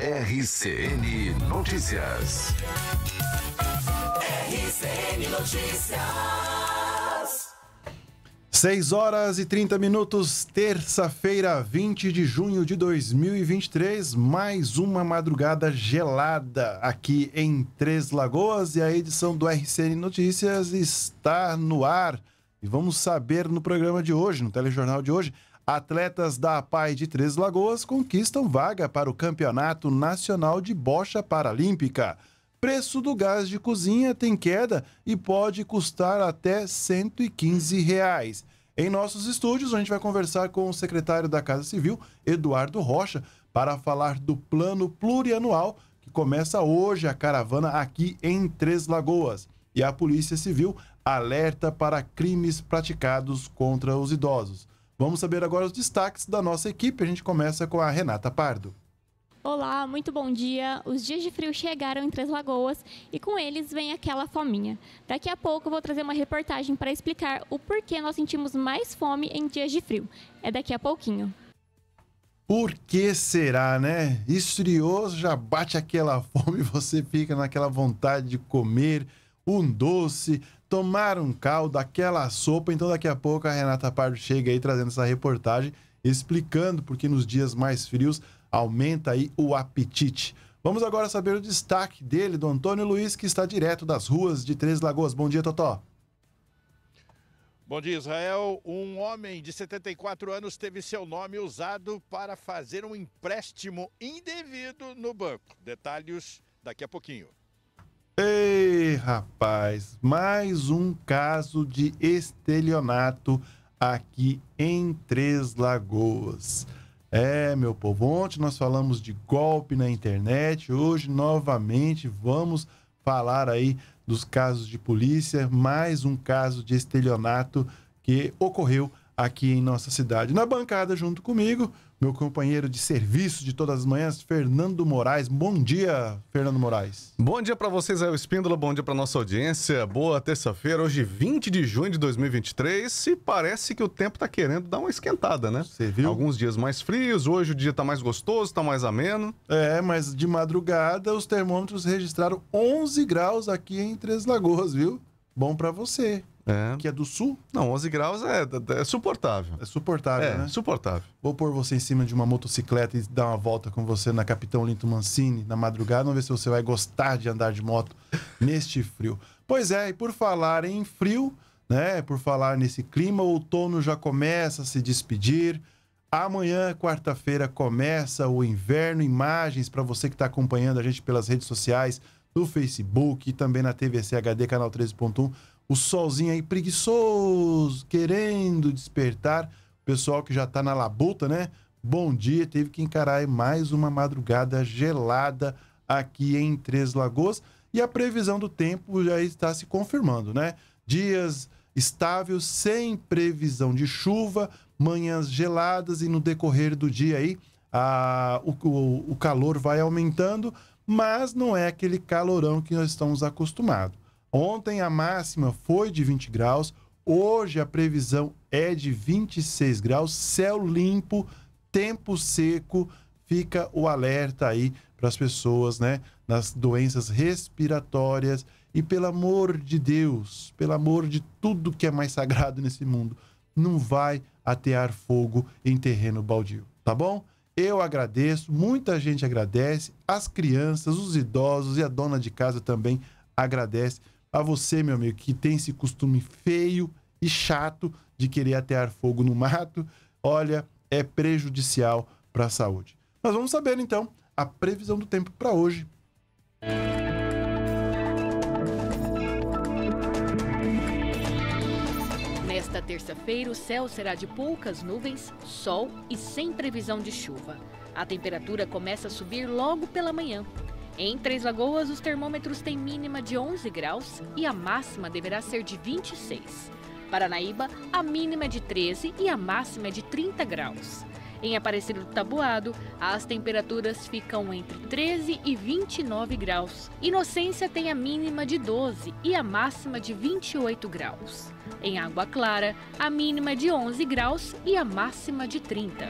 RCN Notícias. RCN Notícias. 6 horas e 30 minutos, terça-feira, 20 de junho de 2023. Mais uma madrugada gelada aqui em Três Lagoas e a edição do RCN Notícias está no ar. E vamos saber no programa de hoje, no telejornal de hoje, Atletas da APAI de Três Lagoas conquistam vaga para o Campeonato Nacional de Bocha Paralímpica. Preço do gás de cozinha tem queda e pode custar até R$ 115. Em nossos estúdios, a gente vai conversar com o secretário da Casa Civil, Eduardo Rocha, para falar do plano plurianual que começa hoje a caravana aqui em Três Lagoas. E a Polícia Civil alerta para crimes praticados contra os idosos. Vamos saber agora os destaques da nossa equipe. A gente começa com a Renata Pardo. Olá, muito bom dia. Os dias de frio chegaram em Três Lagoas e com eles vem aquela fominha. Daqui a pouco eu vou trazer uma reportagem para explicar o porquê nós sentimos mais fome em dias de frio. É daqui a pouquinho. Por que será, né? Estrioso já bate aquela fome, você fica naquela vontade de comer um doce, tomar um caldo, aquela sopa. Então, daqui a pouco, a Renata Pardo chega aí trazendo essa reportagem, explicando porque nos dias mais frios aumenta aí o apetite. Vamos agora saber o destaque dele, do Antônio Luiz, que está direto das ruas de Três Lagoas. Bom dia, Totó. Bom dia, Israel. Um homem de 74 anos teve seu nome usado para fazer um empréstimo indevido no banco. Detalhes daqui a pouquinho. Ei, rapaz, mais um caso de estelionato aqui em Três Lagoas. É, meu povo, ontem nós falamos de golpe na internet, hoje novamente vamos falar aí dos casos de polícia, mais um caso de estelionato que ocorreu aqui em nossa cidade. Na bancada junto comigo, meu companheiro de serviço de todas as manhãs, Fernando Moraes. Bom dia, Fernando Moraes. Bom dia para vocês, aí, o Espíndola, bom dia para nossa audiência. Boa terça-feira, hoje 20 de junho de 2023, e parece que o tempo tá querendo dar uma esquentada, né? Você viu? Alguns dias mais frios, hoje o dia tá mais gostoso, tá mais ameno. É, mas de madrugada os termômetros registraram 11 graus aqui em Três Lagoas, viu? Bom para você. É. Que é do sul? Não, 11 graus é, é suportável. É suportável, é, né? suportável. Vou pôr você em cima de uma motocicleta e dar uma volta com você na Capitão Linto Mancini na madrugada. Vamos ver se você vai gostar de andar de moto neste frio. Pois é, e por falar em frio, né? Por falar nesse clima, o outono já começa a se despedir. Amanhã, quarta-feira, começa o inverno. Imagens para você que está acompanhando a gente pelas redes sociais, no Facebook e também na TVC HD, canal 13.1 o solzinho aí preguiçoso, querendo despertar. O pessoal que já tá na labuta, né? Bom dia, teve que encarar mais uma madrugada gelada aqui em Três Lagoas. E a previsão do tempo já está se confirmando, né? Dias estáveis, sem previsão de chuva, manhãs geladas e no decorrer do dia aí a, o, o, o calor vai aumentando, mas não é aquele calorão que nós estamos acostumados. Ontem a máxima foi de 20 graus, hoje a previsão é de 26 graus, céu limpo, tempo seco, fica o alerta aí para as pessoas, né, nas doenças respiratórias e pelo amor de Deus, pelo amor de tudo que é mais sagrado nesse mundo, não vai atear fogo em terreno baldio, tá bom? Eu agradeço, muita gente agradece, as crianças, os idosos e a dona de casa também agradece a você, meu amigo, que tem esse costume feio e chato de querer atear fogo no mato, olha, é prejudicial para a saúde. Nós vamos saber então a previsão do tempo para hoje. Nesta terça-feira, o céu será de poucas nuvens, sol e sem previsão de chuva. A temperatura começa a subir logo pela manhã. Em Três Lagoas, os termômetros têm mínima de 11 graus e a máxima deverá ser de 26. Paranaíba, a mínima é de 13 e a máxima é de 30 graus. Em Aparecido do Tabuado, as temperaturas ficam entre 13 e 29 graus. Inocência tem a mínima de 12 e a máxima de 28 graus. Em Água Clara, a mínima é de 11 graus e a máxima de 30.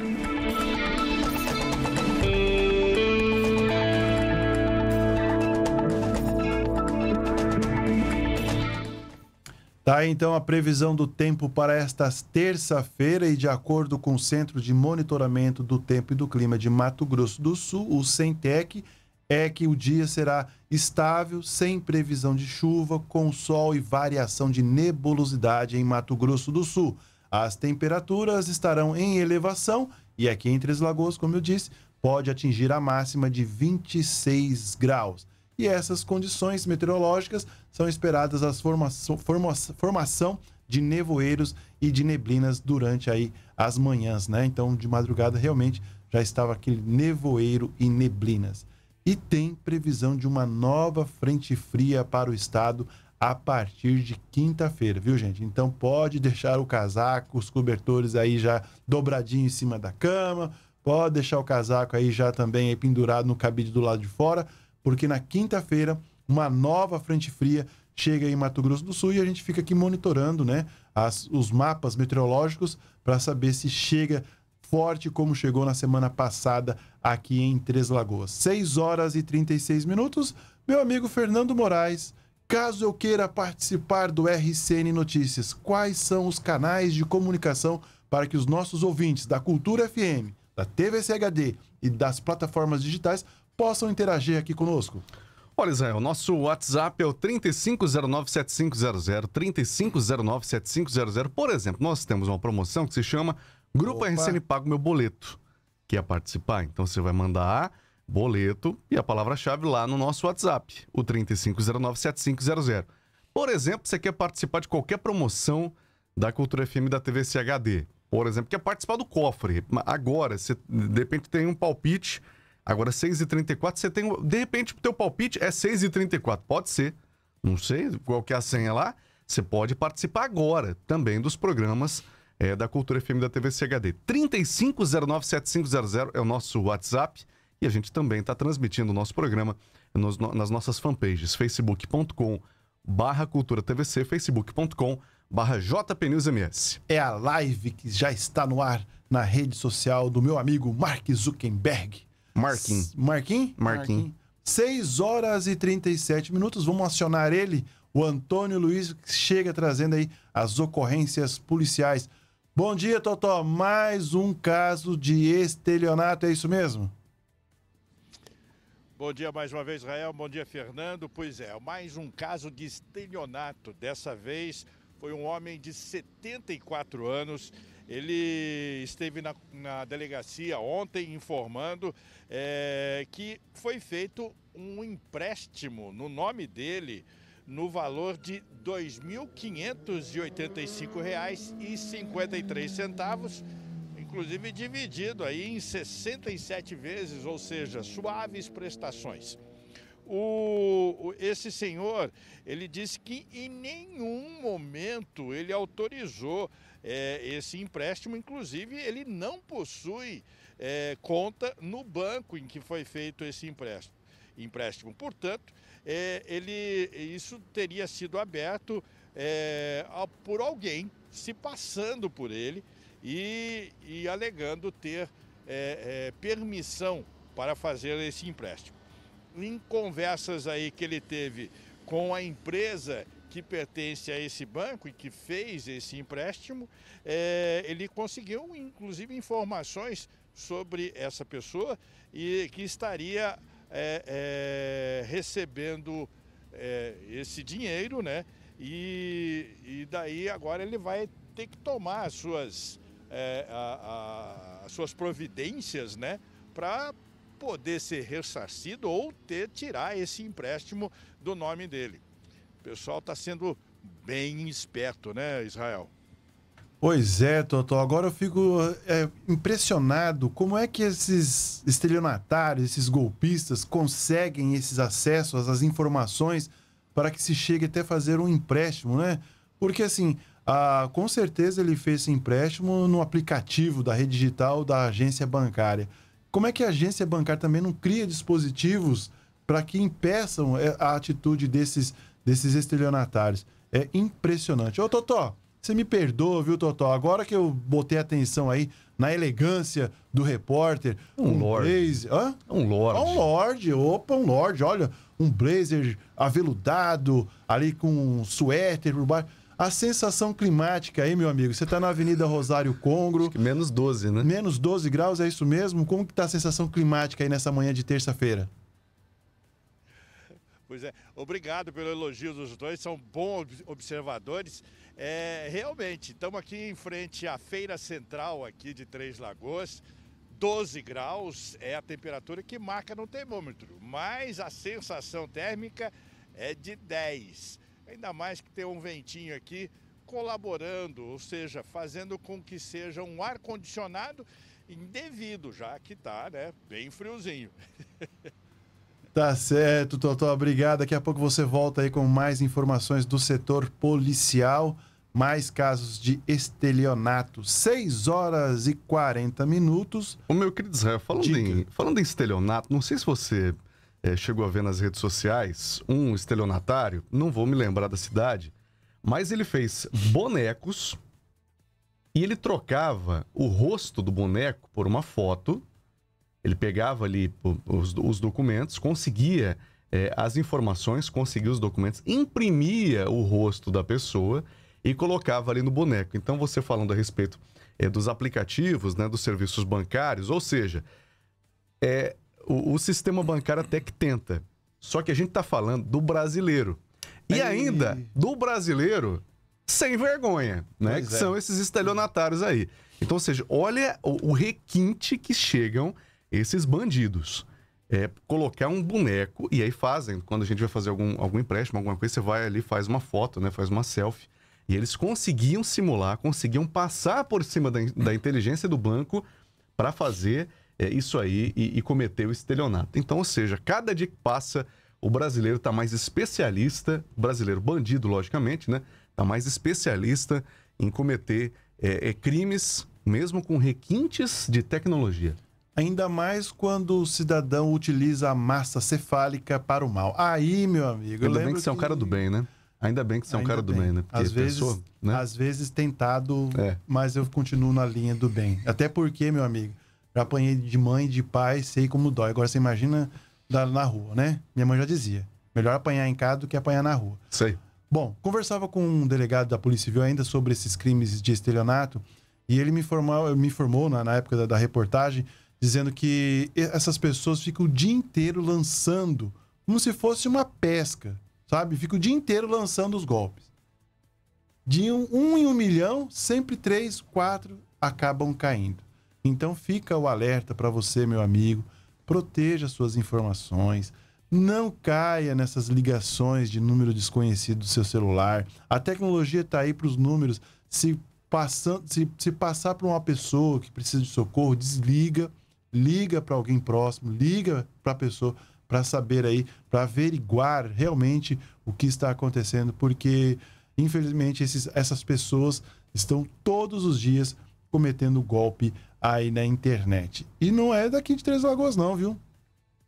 Tá então a previsão do tempo para esta terça-feira e de acordo com o Centro de Monitoramento do Tempo e do Clima de Mato Grosso do Sul, o Centec, é que o dia será estável, sem previsão de chuva, com sol e variação de nebulosidade em Mato Grosso do Sul. As temperaturas estarão em elevação e aqui em Três Lagoas, como eu disse, pode atingir a máxima de 26 graus. E essas condições meteorológicas são esperadas as formação, formação de nevoeiros e de neblinas durante aí as manhãs, né? Então, de madrugada realmente já estava aquele nevoeiro e neblinas. E tem previsão de uma nova frente fria para o estado a partir de quinta-feira, viu, gente? Então pode deixar o casaco, os cobertores aí já dobradinho em cima da cama, pode deixar o casaco aí já também aí pendurado no cabide do lado de fora, porque na quinta-feira uma nova frente fria chega em Mato Grosso do Sul e a gente fica aqui monitorando né, as, os mapas meteorológicos para saber se chega forte como chegou na semana passada aqui em Três Lagoas. 6 horas e 36 minutos. Meu amigo Fernando Moraes, caso eu queira participar do RCN Notícias, quais são os canais de comunicação para que os nossos ouvintes da Cultura FM, da TVCHD e das plataformas digitais possam interagir aqui conosco? Olha, Israel, nosso WhatsApp é o 35097500, 35097500. Por exemplo, nós temos uma promoção que se chama Grupo Opa. RCN Pago Meu Boleto, que é participar. Então você vai mandar boleto e a palavra-chave lá no nosso WhatsApp, o 35097500. Por exemplo, você quer participar de qualquer promoção da Cultura FM da TV CHD. Por exemplo, quer participar do cofre. Agora, você de repente tem um palpite Agora, 6h34, você tem. De repente, o teu palpite é 6h34. Pode ser. Não sei qual que é a senha lá. Você pode participar agora também dos programas é, da Cultura FM da TV CHD. 35097500 é o nosso WhatsApp. E a gente também está transmitindo o nosso programa nos, no, nas nossas fanpages, facebook.com barra cultura tvc, facebook.com barra jpnewsms. É a live que já está no ar na rede social do meu amigo Mark Zuckerberg. Marquinhos. Marquinhos? Marquinhos. 6 horas e 37 minutos. Vamos acionar ele, o Antônio Luiz, que chega trazendo aí as ocorrências policiais. Bom dia, Totó. Mais um caso de estelionato, é isso mesmo? Bom dia mais uma vez, Israel. Bom dia, Fernando. Pois é, mais um caso de estelionato. Dessa vez foi um homem de 74 anos ele esteve na, na delegacia ontem informando é, que foi feito um empréstimo no nome dele no valor de R$ 2.585,53 inclusive dividido aí em 67 vezes, ou seja, suaves prestações. O, esse senhor, ele disse que em nenhum momento ele autorizou é, esse empréstimo, inclusive, ele não possui é, conta no banco em que foi feito esse empréstimo. empréstimo. Portanto, é, ele, isso teria sido aberto é, a, por alguém se passando por ele e, e alegando ter é, é, permissão para fazer esse empréstimo. Em conversas aí que ele teve com a empresa que pertence a esse banco e que fez esse empréstimo, é, ele conseguiu inclusive informações sobre essa pessoa e que estaria é, é, recebendo é, esse dinheiro, né? E, e daí agora ele vai ter que tomar as suas, é, a, a, as suas providências, né? Para poder ser ressarcido ou ter tirar esse empréstimo do nome dele. O pessoal está sendo bem esperto, né, Israel? Pois é, Totó. Agora eu fico é, impressionado como é que esses estelionatários, esses golpistas, conseguem esses acessos, as informações, para que se chegue até fazer um empréstimo, né? Porque assim, com certeza ele fez esse empréstimo no aplicativo da rede digital da agência bancária. Como é que a agência bancária também não cria dispositivos para que impeçam é, a atitude desses desses estelionatários. É impressionante. Ô, Totó, você me perdoa, viu, Totó? Agora que eu botei atenção aí na elegância do repórter. Um, um Blazer... Hã? Um lord. Ah, um lord, opa, um lord. Olha, um blazer aveludado, ali com um suéter por baixo. A sensação climática aí, meu amigo, você está na Avenida Rosário Congro. menos 12, né? Menos 12 graus, é isso mesmo? Como que tá a sensação climática aí nessa manhã de terça-feira? Pois é, obrigado pelo elogio dos dois, são bons observadores. É, realmente, estamos aqui em frente à Feira Central aqui de Três Lagoas. 12 graus é a temperatura que marca no termômetro, mas a sensação térmica é de 10. Ainda mais que tem um ventinho aqui colaborando, ou seja, fazendo com que seja um ar condicionado indevido, já que está né, bem friozinho. Tá certo, Totó. Obrigado. Daqui a pouco você volta aí com mais informações do setor policial, mais casos de estelionato. 6 horas e 40 minutos. O meu querido Israel, falando, em, falando em estelionato, não sei se você é, chegou a ver nas redes sociais um estelionatário, não vou me lembrar da cidade, mas ele fez bonecos e ele trocava o rosto do boneco por uma foto ele pegava ali os, os documentos, conseguia é, as informações, conseguia os documentos, imprimia o rosto da pessoa e colocava ali no boneco. Então, você falando a respeito é, dos aplicativos, né, dos serviços bancários, ou seja, é, o, o sistema bancário até que tenta. Só que a gente está falando do brasileiro. E ainda do brasileiro sem vergonha, né? Pois que é. são esses estelionatários aí. Então, ou seja, olha o, o requinte que chegam esses bandidos. É colocar um boneco, e aí fazem, quando a gente vai fazer algum, algum empréstimo, alguma coisa, você vai ali, faz uma foto, né? Faz uma selfie. E eles conseguiam simular, conseguiam passar por cima da, da inteligência do banco para fazer é, isso aí e, e cometer o estelionato. Então, ou seja, cada dia que passa, o brasileiro está mais especialista, o brasileiro bandido, logicamente, né? Está mais especialista em cometer é, é, crimes, mesmo com requintes de tecnologia. Ainda mais quando o cidadão utiliza a massa cefálica para o mal. Aí, meu amigo. Ainda bem que você é um cara do bem, né? Ainda bem que você é um cara bem. do bem, né? Porque às vezes, pessoa, né? às vezes tentado, é. mas eu continuo na linha do bem. Até porque, meu amigo, já apanhei de mãe, de pai, sei como dói. Agora você imagina na rua, né? Minha mãe já dizia: melhor apanhar em casa do que apanhar na rua. Sei. Bom, conversava com um delegado da Polícia Civil ainda sobre esses crimes de estelionato e ele me informou, me informou na, né, na época da, da reportagem dizendo que essas pessoas ficam o dia inteiro lançando, como se fosse uma pesca, sabe? Ficam o dia inteiro lançando os golpes. De um, um em um milhão, sempre três, quatro acabam caindo. Então fica o alerta para você, meu amigo, proteja suas informações, não caia nessas ligações de número desconhecido do seu celular. A tecnologia está aí para os números. Se, se, se passar para uma pessoa que precisa de socorro, desliga liga para alguém próximo, liga para a pessoa para saber aí, para averiguar realmente o que está acontecendo, porque infelizmente esses, essas pessoas estão todos os dias cometendo golpe aí na internet. E não é daqui de Três Lagoas não, viu?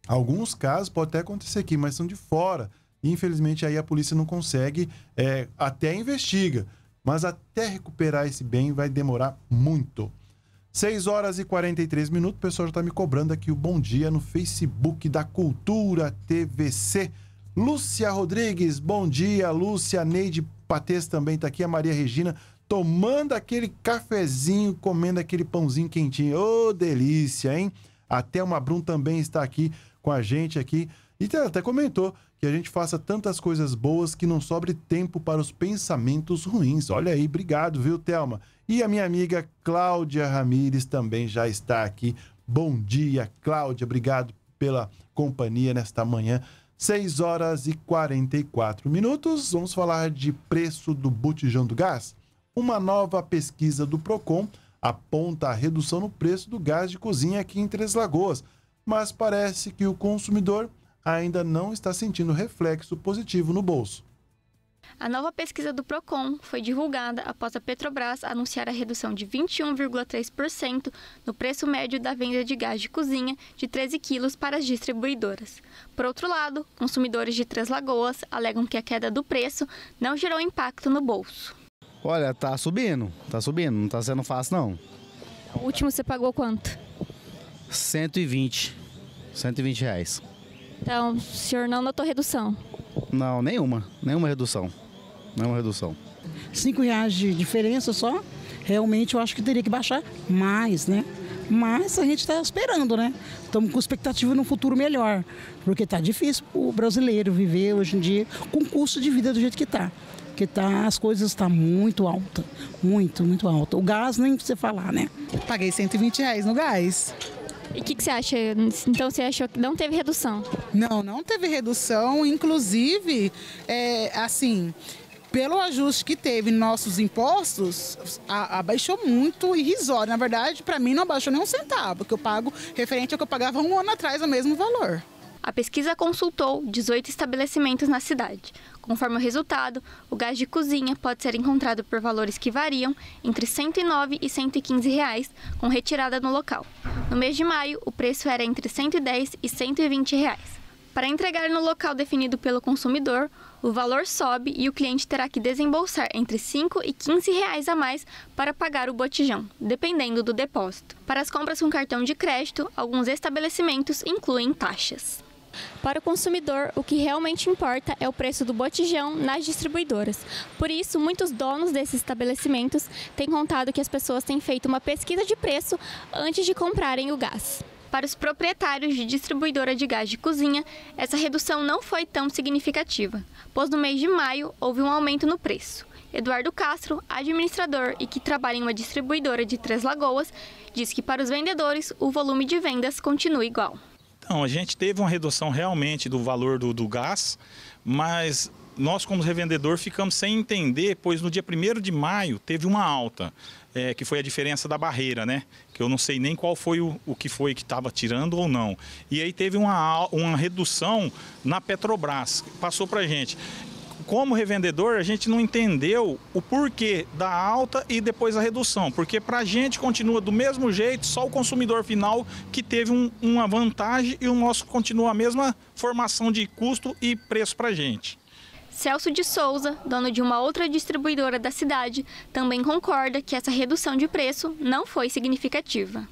Alguns casos pode até acontecer aqui, mas são de fora. Infelizmente aí a polícia não consegue, é, até investiga, mas até recuperar esse bem vai demorar muito. 6 horas e 43 minutos. O pessoal já está me cobrando aqui o bom dia no Facebook da Cultura TVC. Lúcia Rodrigues, bom dia. Lúcia Neide Patês também está aqui. A Maria Regina tomando aquele cafezinho, comendo aquele pãozinho quentinho. Ô, oh, delícia, hein? Até uma Brum também está aqui com a gente aqui. E até comentou que a gente faça tantas coisas boas que não sobre tempo para os pensamentos ruins. Olha aí, obrigado, viu, Thelma? E a minha amiga Cláudia Ramires também já está aqui. Bom dia, Cláudia. Obrigado pela companhia nesta manhã. 6 horas e 44 minutos. Vamos falar de preço do botijão do gás. Uma nova pesquisa do Procon aponta a redução no preço do gás de cozinha aqui em Três Lagoas, mas parece que o consumidor ainda não está sentindo reflexo positivo no bolso. A nova pesquisa do Procon foi divulgada após a Petrobras anunciar a redução de 21,3% no preço médio da venda de gás de cozinha de 13 quilos para as distribuidoras. Por outro lado, consumidores de Três Lagoas alegam que a queda do preço não gerou impacto no bolso. Olha, tá subindo, tá subindo, não tá sendo fácil não. O último você pagou quanto? 120, 120 reais. Então, o senhor não notou redução? Não, nenhuma. Nenhuma redução. Nenhuma redução. Cinco reais de diferença só, realmente eu acho que teria que baixar mais, né? Mas a gente está esperando, né? Estamos com expectativa num futuro melhor, porque está difícil o brasileiro viver hoje em dia com o custo de vida do jeito que está. Porque tá, as coisas estão tá muito alta, muito, muito alta. O gás nem precisa falar, né? Paguei 120 reais no gás. E o que, que, você acha? Então você achou que não teve redução? Não, não teve redução. Inclusive, é, assim, pelo ajuste que teve em nossos impostos, a, abaixou muito irrisório. Na verdade, para mim não abaixou nem um centavo, que eu pago referente ao que eu pagava um ano atrás o mesmo valor. A pesquisa consultou 18 estabelecimentos na cidade. Conforme o resultado, o gás de cozinha pode ser encontrado por valores que variam entre R$ 109 e R$ 115, reais, com retirada no local. No mês de maio, o preço era entre R$ 110 e R$ 120. Reais. Para entregar no local definido pelo consumidor, o valor sobe e o cliente terá que desembolsar entre 5 e 15 reais a mais para pagar o botijão, dependendo do depósito. Para as compras com cartão de crédito, alguns estabelecimentos incluem taxas. Para o consumidor, o que realmente importa é o preço do botijão nas distribuidoras. Por isso, muitos donos desses estabelecimentos têm contado que as pessoas têm feito uma pesquisa de preço antes de comprarem o gás. Para os proprietários de distribuidora de gás de cozinha, essa redução não foi tão significativa, pois no mês de maio houve um aumento no preço. Eduardo Castro, administrador e que trabalha em uma distribuidora de Três Lagoas, diz que para os vendedores o volume de vendas continua igual. Então, a gente teve uma redução realmente do valor do, do gás, mas nós, como revendedor, ficamos sem entender, pois no dia 1 de maio teve uma alta, é, que foi a diferença da barreira, né? Que eu não sei nem qual foi o, o que foi que estava tirando ou não. E aí teve uma, uma redução na Petrobras, passou para gente como revendedor, a gente não entendeu o porquê da alta e depois a redução. Porque para a gente continua do mesmo jeito, só o consumidor final que teve um, uma vantagem e o nosso continua a mesma formação de custo e preço para a gente. Celso de Souza, dono de uma outra distribuidora da cidade, também concorda que essa redução de preço não foi significativa.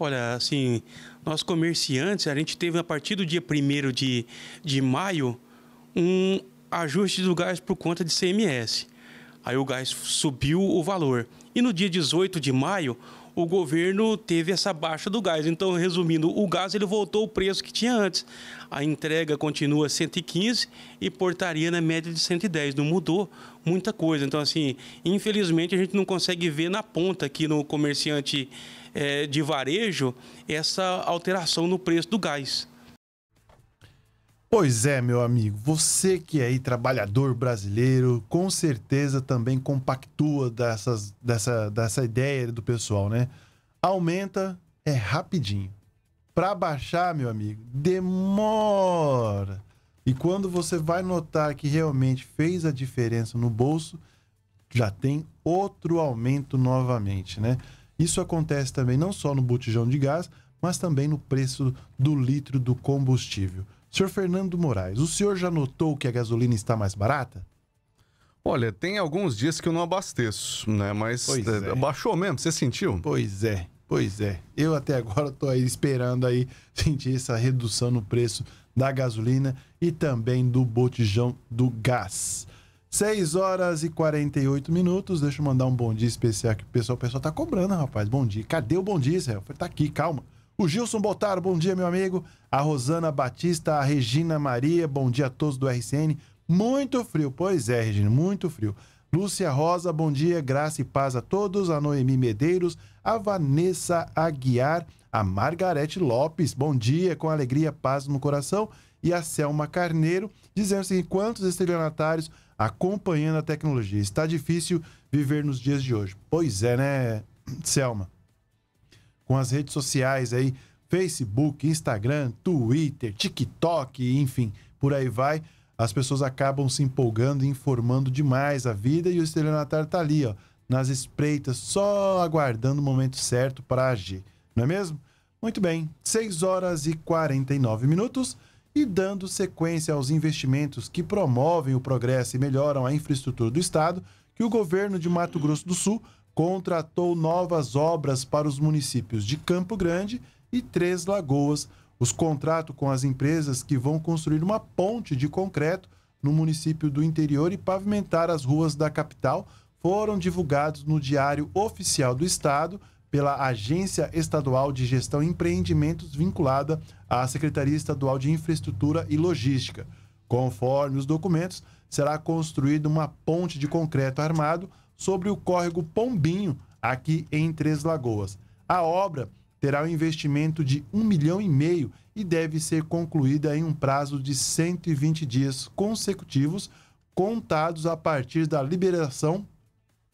Olha, assim, nós comerciantes, a gente teve a partir do dia 1 de, de maio um, ajuste do gás por conta de CMS. Aí o gás subiu o valor. E no dia 18 de maio, o governo teve essa baixa do gás. Então, resumindo, o gás ele voltou ao preço que tinha antes. A entrega continua 115 e portaria na média de 110. Não mudou muita coisa. Então, assim, infelizmente a gente não consegue ver na ponta aqui no comerciante é, de varejo essa alteração no preço do gás. Pois é, meu amigo, você que é aí trabalhador brasileiro, com certeza também compactua dessas, dessa, dessa ideia do pessoal, né? Aumenta é rapidinho. Para baixar, meu amigo, demora. E quando você vai notar que realmente fez a diferença no bolso, já tem outro aumento novamente, né? Isso acontece também não só no botijão de gás, mas também no preço do litro do combustível. Senhor Fernando Moraes, o senhor já notou que a gasolina está mais barata? Olha, tem alguns dias que eu não abasteço, né? Mas é, é. baixou mesmo, você sentiu? Pois é, pois é. Eu até agora estou aí esperando aí sentir essa redução no preço da gasolina e também do botijão do gás. 6 horas e 48 minutos. Deixa eu mandar um bom dia especial aqui pro pessoal. O pessoal tá cobrando, rapaz. Bom dia. Cadê o bom dia, Israel? Tá aqui, calma. O Gilson Botaro, bom dia, meu amigo. A Rosana Batista, a Regina Maria, bom dia a todos do RCN. Muito frio, pois é, Regina, muito frio. Lúcia Rosa, bom dia, graça e paz a todos. A Noemi Medeiros, a Vanessa Aguiar, a Margarete Lopes, bom dia, com alegria, paz no coração. E a Selma Carneiro, dizendo assim: quantos estelionatários acompanhando a tecnologia? Está difícil viver nos dias de hoje. Pois é, né, Selma? com as redes sociais aí, Facebook, Instagram, Twitter, TikTok, enfim, por aí vai. As pessoas acabam se empolgando e informando demais a vida e o estelionatário tá ali, ó, nas espreitas, só aguardando o momento certo para agir, não é mesmo? Muito bem, 6 horas e 49 minutos e dando sequência aos investimentos que promovem o progresso e melhoram a infraestrutura do Estado, que o governo de Mato Grosso do Sul contratou novas obras para os municípios de Campo Grande e Três Lagoas. Os contratos com as empresas que vão construir uma ponte de concreto no município do interior e pavimentar as ruas da capital foram divulgados no Diário Oficial do Estado pela Agência Estadual de Gestão e Empreendimentos vinculada à Secretaria Estadual de Infraestrutura e Logística. Conforme os documentos, será construída uma ponte de concreto armado sobre o córrego Pombinho, aqui em Três Lagoas. A obra terá um investimento de um milhão e meio e deve ser concluída em um prazo de 120 dias consecutivos, contados a partir da liberação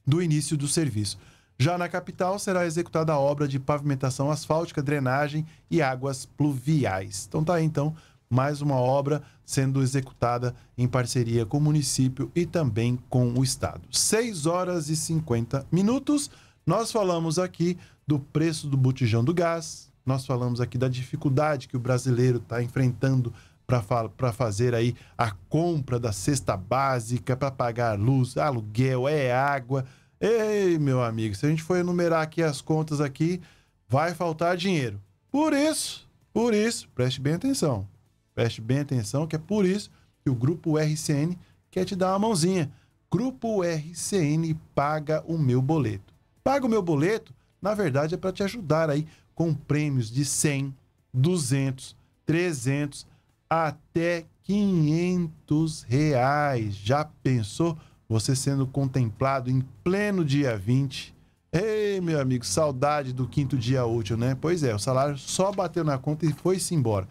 do início do serviço. Já na capital será executada a obra de pavimentação asfáltica, drenagem e águas pluviais. Então tá aí então mais uma obra sendo executada em parceria com o município e também com o Estado. 6 horas e 50 minutos. Nós falamos aqui do preço do botijão do gás, nós falamos aqui da dificuldade que o brasileiro está enfrentando para fazer aí a compra da cesta básica, para pagar luz, aluguel, é água. Ei, meu amigo, se a gente for enumerar aqui as contas aqui, vai faltar dinheiro. Por isso, por isso, preste bem atenção. Preste bem atenção, que é por isso que o Grupo RCN quer te dar uma mãozinha. Grupo RCN paga o meu boleto. Paga o meu boleto, na verdade, é para te ajudar aí com prêmios de 100, 200, 300 até 500 reais. Já pensou você sendo contemplado em pleno dia 20? Ei, meu amigo, saudade do quinto dia útil, né? Pois é, o salário só bateu na conta e foi-se embora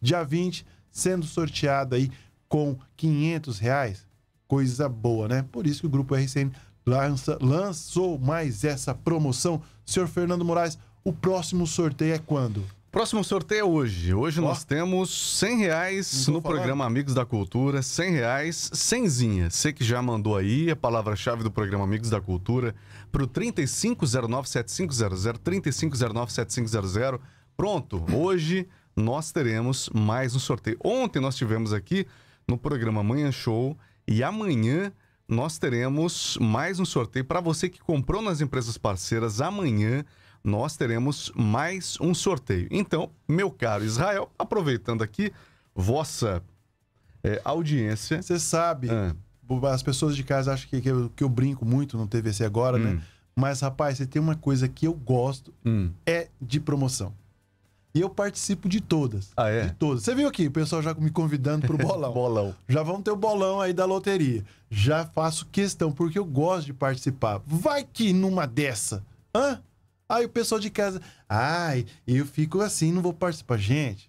dia 20, sendo sorteado aí com 500 reais. Coisa boa, né? Por isso que o Grupo RCN lança, lançou mais essa promoção. Senhor Fernando Moraes, o próximo sorteio é quando? Próximo sorteio é hoje. Hoje oh. nós temos 100 reais no falar. programa Amigos da Cultura, 100 reais, 100zinha. Você que já mandou aí a palavra-chave do programa Amigos da Cultura para o 3509-7500, 3509-7500. Pronto, hoje nós teremos mais um sorteio. Ontem nós tivemos aqui no programa Manhã Show e amanhã nós teremos mais um sorteio para você que comprou nas empresas parceiras amanhã nós teremos mais um sorteio. Então, meu caro Israel, aproveitando aqui vossa é, audiência. Você sabe, ah. as pessoas de casa acham que, que, eu, que eu brinco muito no TVC agora, né? hum. né? Mas, rapaz, você tem uma coisa que eu gosto: hum. é de promoção. E eu participo de todas. Ah, é? De todas. Você viu aqui, o pessoal já me convidando pro bolão. bolão. Já vamos ter o bolão aí da loteria. Já faço questão, porque eu gosto de participar. Vai que numa dessa. Hã? Aí o pessoal de casa. Ai, eu fico assim, não vou participar. Gente,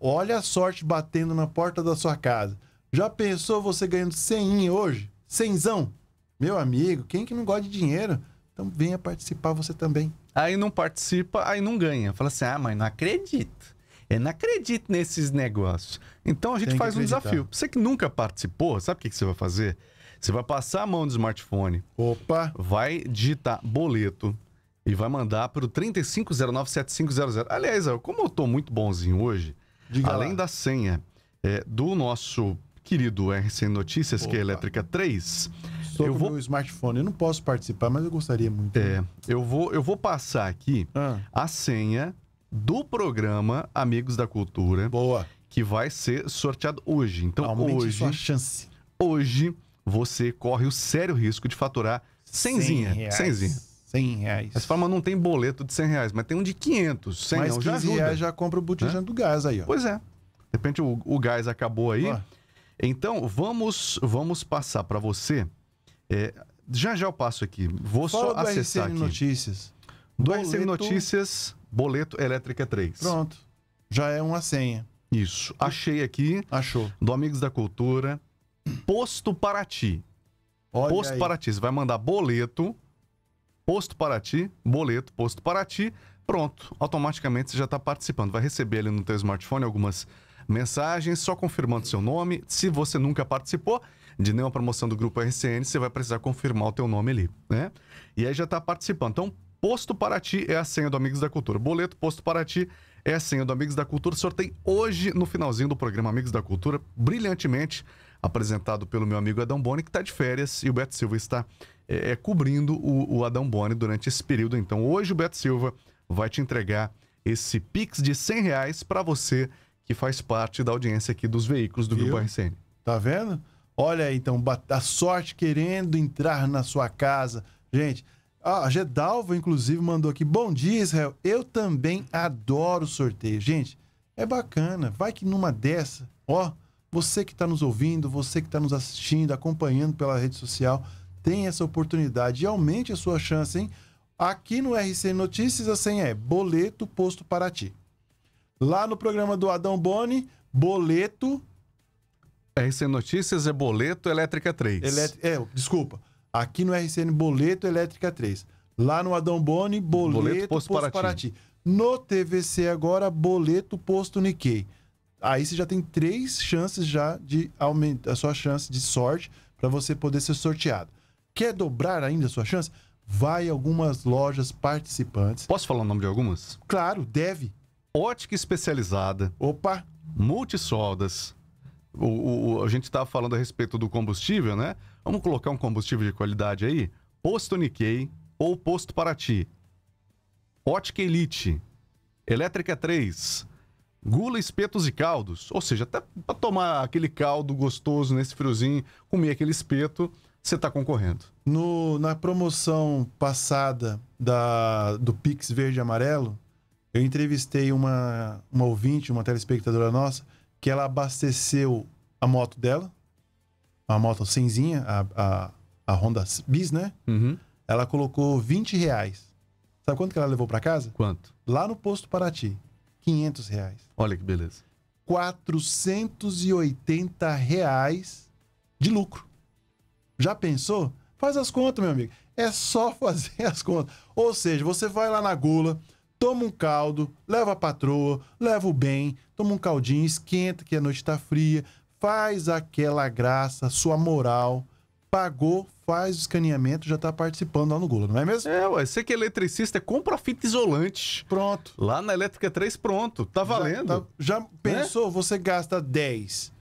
olha a sorte batendo na porta da sua casa. Já pensou você ganhando 100 hoje? Cenzão? Meu amigo, quem que não gosta de dinheiro? Então venha participar você também aí não participa, aí não ganha. Fala assim, ah, mas não acredito. Eu não acredito nesses negócios. Então a gente faz um desafio. Você que nunca participou, sabe o que, você vai fazer? Você vai passar a mão do smartphone. Opa! Vai digitar boleto e vai mandar para o 35097500. Aliás, como eu estou muito bonzinho hoje, Diga além lá. da senha é, do nosso querido RC Notícias, Opa. que é Elétrica 3, sobre eu vou... meu smartphone. Eu não posso participar, mas eu gostaria muito. É, eu vou, eu vou passar aqui ah. a senha do programa Amigos da Cultura. Boa. Que vai ser sorteado hoje. Então, Aumente hoje. Sua chance. Hoje, você corre o sério risco de faturar 100 Cenzinha. 100 reais. Essa forma não tem boleto de 100 reais, mas tem um de 500, 100 mas já reais já compra o botijão é? do gás aí, ó. Pois é. De repente o, o gás acabou aí. Então, vamos, vamos passar para você é, já já eu passo aqui. Vou Fala só acessar RCN aqui. Notícias. Do boleto... RCN Notícias, boleto elétrica 3. Pronto. Já é uma senha. Isso. Achei aqui. Achou. Do Amigos da Cultura. Posto Paraty. Olha Posto aí. ti. Você vai mandar boleto. Posto Paraty. Boleto, Posto Paraty. Pronto. Automaticamente você já está participando. Vai receber ali no teu smartphone algumas mensagens, só confirmando seu nome. Se você nunca participou de nenhuma promoção do grupo RCN, você vai precisar confirmar o teu nome ali, né? E aí já está participando. Então, Posto Paraty é a senha do Amigos da Cultura. Boleto Posto Paraty é a senha do Amigos da Cultura. Sorteio hoje no finalzinho do programa Amigos da Cultura, brilhantemente apresentado pelo meu amigo Adão Boni, que está de férias e o Beto Silva está é, é, cobrindo o, o Adão Boni durante esse período. Então, hoje o Beto Silva vai te entregar esse Pix de 100 reais para você que faz parte da audiência aqui dos veículos do Viu? Grupo RCN. Tá vendo? Olha então, a sorte querendo entrar na sua casa. Gente, a Gedalva, inclusive, mandou aqui: Bom dia, Israel. Eu também adoro sorteio. Gente, é bacana. Vai que numa dessa, ó, você que está nos ouvindo, você que está nos assistindo, acompanhando pela rede social, tem essa oportunidade e aumente a sua chance, hein? Aqui no RC Notícias, a senha é boleto posto para ti. Lá no programa do Adão Boni, boleto RCN Notícias é Boleto Elétrica 3. Elet... É, desculpa. Aqui no RCN Boleto Elétrica 3. Lá no Adão Boni, Boleto, boleto Posto, Posto Paraty. Paraty. No TVC agora, Boleto Posto Nikkei. Aí você já tem três chances já de aumentar a sua chance de sorte para você poder ser sorteado. Quer dobrar ainda a sua chance? Vai algumas lojas participantes. Posso falar o nome de algumas? Claro, deve. Ótica especializada. Opa! Multisoldas. O, o a gente estava falando a respeito do combustível, né? Vamos colocar um combustível de qualidade aí? Posto Nikkei ou Posto Paraty. Ótica Elite. Elétrica 3. É Gula, espetos e caldos. Ou seja, até para tomar aquele caldo gostoso nesse friozinho, comer aquele espeto, você está concorrendo. No, na promoção passada da, do Pix Verde e Amarelo, eu entrevistei uma, uma ouvinte, uma telespectadora nossa, que ela abasteceu a moto dela, a moto cinzinha, a, a, a Honda Bis, né? Uhum. Ela colocou 20 reais. Sabe quanto que ela levou para casa? Quanto? Lá no posto Paraty, 500 reais. Olha que beleza. 480 reais de lucro. Já pensou? Faz as contas, meu amigo. É só fazer as contas. Ou seja, você vai lá na Gula, toma um caldo, leva a patroa, leva o bem, toma um caldinho, esquenta que a noite está fria, faz aquela graça, sua moral, pagou, faz o escaneamento, já está participando lá no Gula, não é mesmo? É, ué, você que é eletricista, compra fita isolante. Pronto. Lá na Elétrica 3, pronto, tá valendo. Já, tá, já né? pensou, é? você gasta 10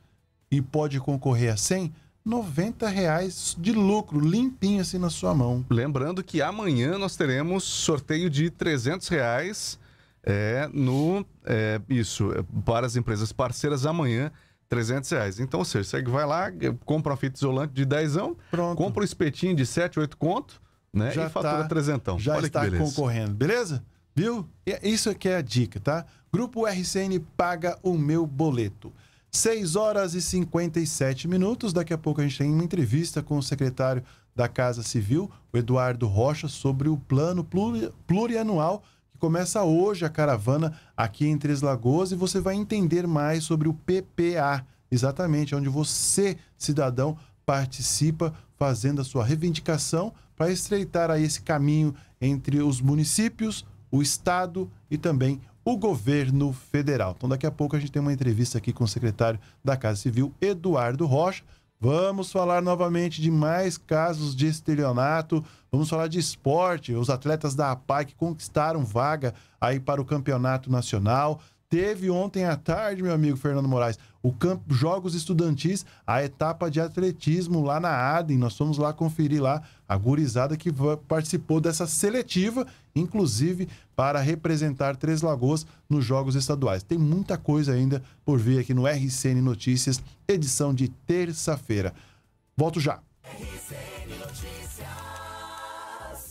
e pode concorrer a 100? 90 reais de lucro, limpinho assim na sua mão. Lembrando que amanhã nós teremos sorteio de 300 reais é, no, é, isso, é, para as empresas parceiras amanhã, 300 reais. Então, ou seja, você vai lá, compra uma fita isolante de 10, compra um espetinho de 7, 8 conto, né? Já e fatura tá, trezentão. Já Olha está concorrendo, beleza? Viu? Isso aqui é a dica, tá? Grupo RCN paga o meu boleto. 6 horas e 57 minutos. Daqui a pouco a gente tem uma entrevista com o secretário da Casa Civil, o Eduardo Rocha, sobre o plano plurianual que começa hoje a caravana aqui em Três Lagoas e você vai entender mais sobre o PPA, exatamente onde você, cidadão, participa fazendo a sua reivindicação para estreitar aí esse caminho entre os municípios, o estado e também o governo federal. Então, daqui a pouco a gente tem uma entrevista aqui com o secretário da Casa Civil, Eduardo Rocha. Vamos falar novamente de mais casos de estelionato. Vamos falar de esporte. Os atletas da APAI que conquistaram vaga aí para o campeonato nacional. Teve ontem à tarde, meu amigo Fernando Moraes, o campo, Jogos Estudantis, a etapa de atletismo lá na Aden. Nós fomos lá conferir lá a gurizada que participou dessa seletiva inclusive para representar Três Lagoas nos Jogos Estaduais. Tem muita coisa ainda por vir aqui no RCN Notícias, edição de terça-feira. Volto já. RCN.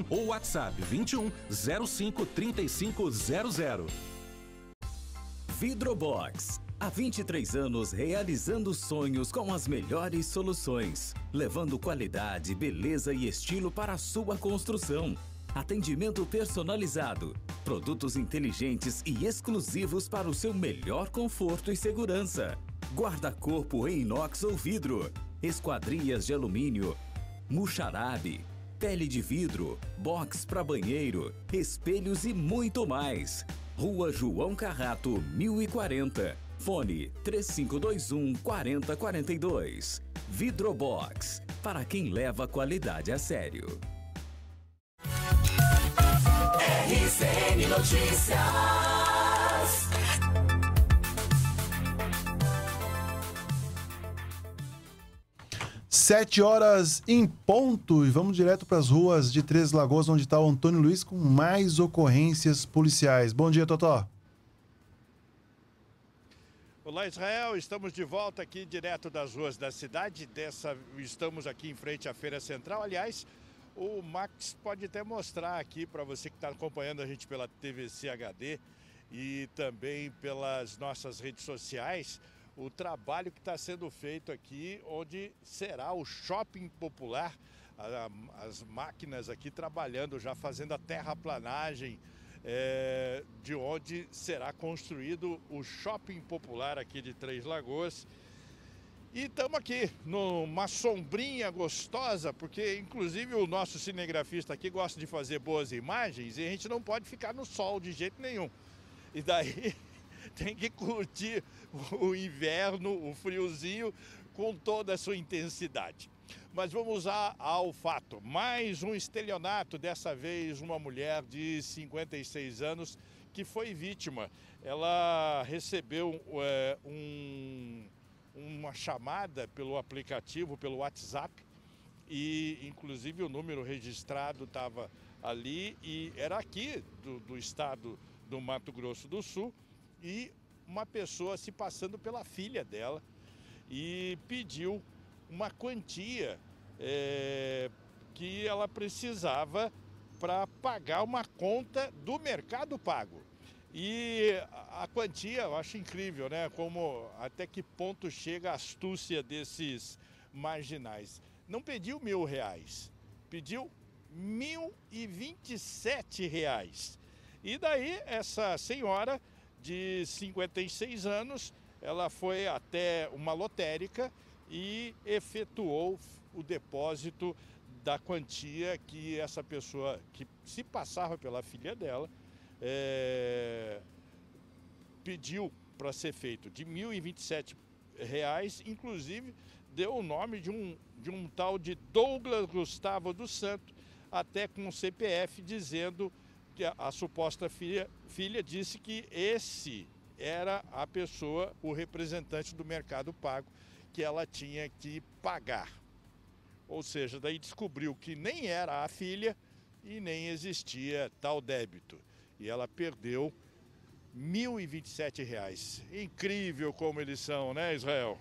21 ou WhatsApp 21 05 3500. Vidrobox. Há 23 anos realizando sonhos com as melhores soluções, levando qualidade, beleza e estilo para a sua construção. Atendimento personalizado, produtos inteligentes e exclusivos para o seu melhor conforto e segurança. Guarda-corpo em inox ou vidro, esquadrias de alumínio, muxarabe, pele de vidro, box para banheiro, espelhos e muito mais. Rua João Carrato, 1040. Fone 3521 4042. Vidrobox para quem leva a qualidade a sério. RCN Notícias. Sete horas em ponto e vamos direto para as ruas de Três Lagoas, onde está o Antônio Luiz com mais ocorrências policiais. Bom dia, Totó. Olá, Israel. Estamos de volta aqui direto das ruas da cidade. Dessa, estamos aqui em frente à Feira Central. Aliás, o Max pode até mostrar aqui para você que está acompanhando a gente pela TVC HD e também pelas nossas redes sociais o trabalho que está sendo feito aqui, onde será o shopping popular, as máquinas aqui trabalhando, já fazendo a terraplanagem, é, de onde será construído o shopping popular aqui de Três Lagoas. E estamos aqui numa sombrinha gostosa, porque inclusive o nosso cinegrafista aqui gosta de fazer boas imagens e a gente não pode ficar no sol de jeito nenhum. E daí tem que curtir o inverno, o friozinho, com toda a sua intensidade. Mas vamos ao fato. Mais um estelionato, dessa vez uma mulher de 56 anos que foi vítima. Ela recebeu é, um, uma chamada pelo aplicativo, pelo WhatsApp, e inclusive o número registrado estava ali e era aqui do, do estado do Mato Grosso do Sul e uma pessoa se passando pela filha dela e pediu uma quantia é, que ela precisava para pagar uma conta do Mercado Pago. E a quantia, eu acho incrível, né? Como até que ponto chega a astúcia desses marginais. Não pediu mil reais, pediu mil e vinte e sete reais. E daí essa senhora de 56 anos, ela foi até uma lotérica e efetuou o depósito da quantia que essa pessoa que se passava pela filha dela é, pediu para ser feito de R$ 1.027, reais, inclusive deu o nome de um, de um tal de Douglas Gustavo do Santo, até com o CPF dizendo porque a, suposta filha, filha disse que esse era a pessoa, o representante do mercado pago, que ela tinha que pagar. Ou seja, daí descobriu que nem era a filha e nem existia tal débito. E ela perdeu R$ 1.027. Incrível como eles são, né, Israel?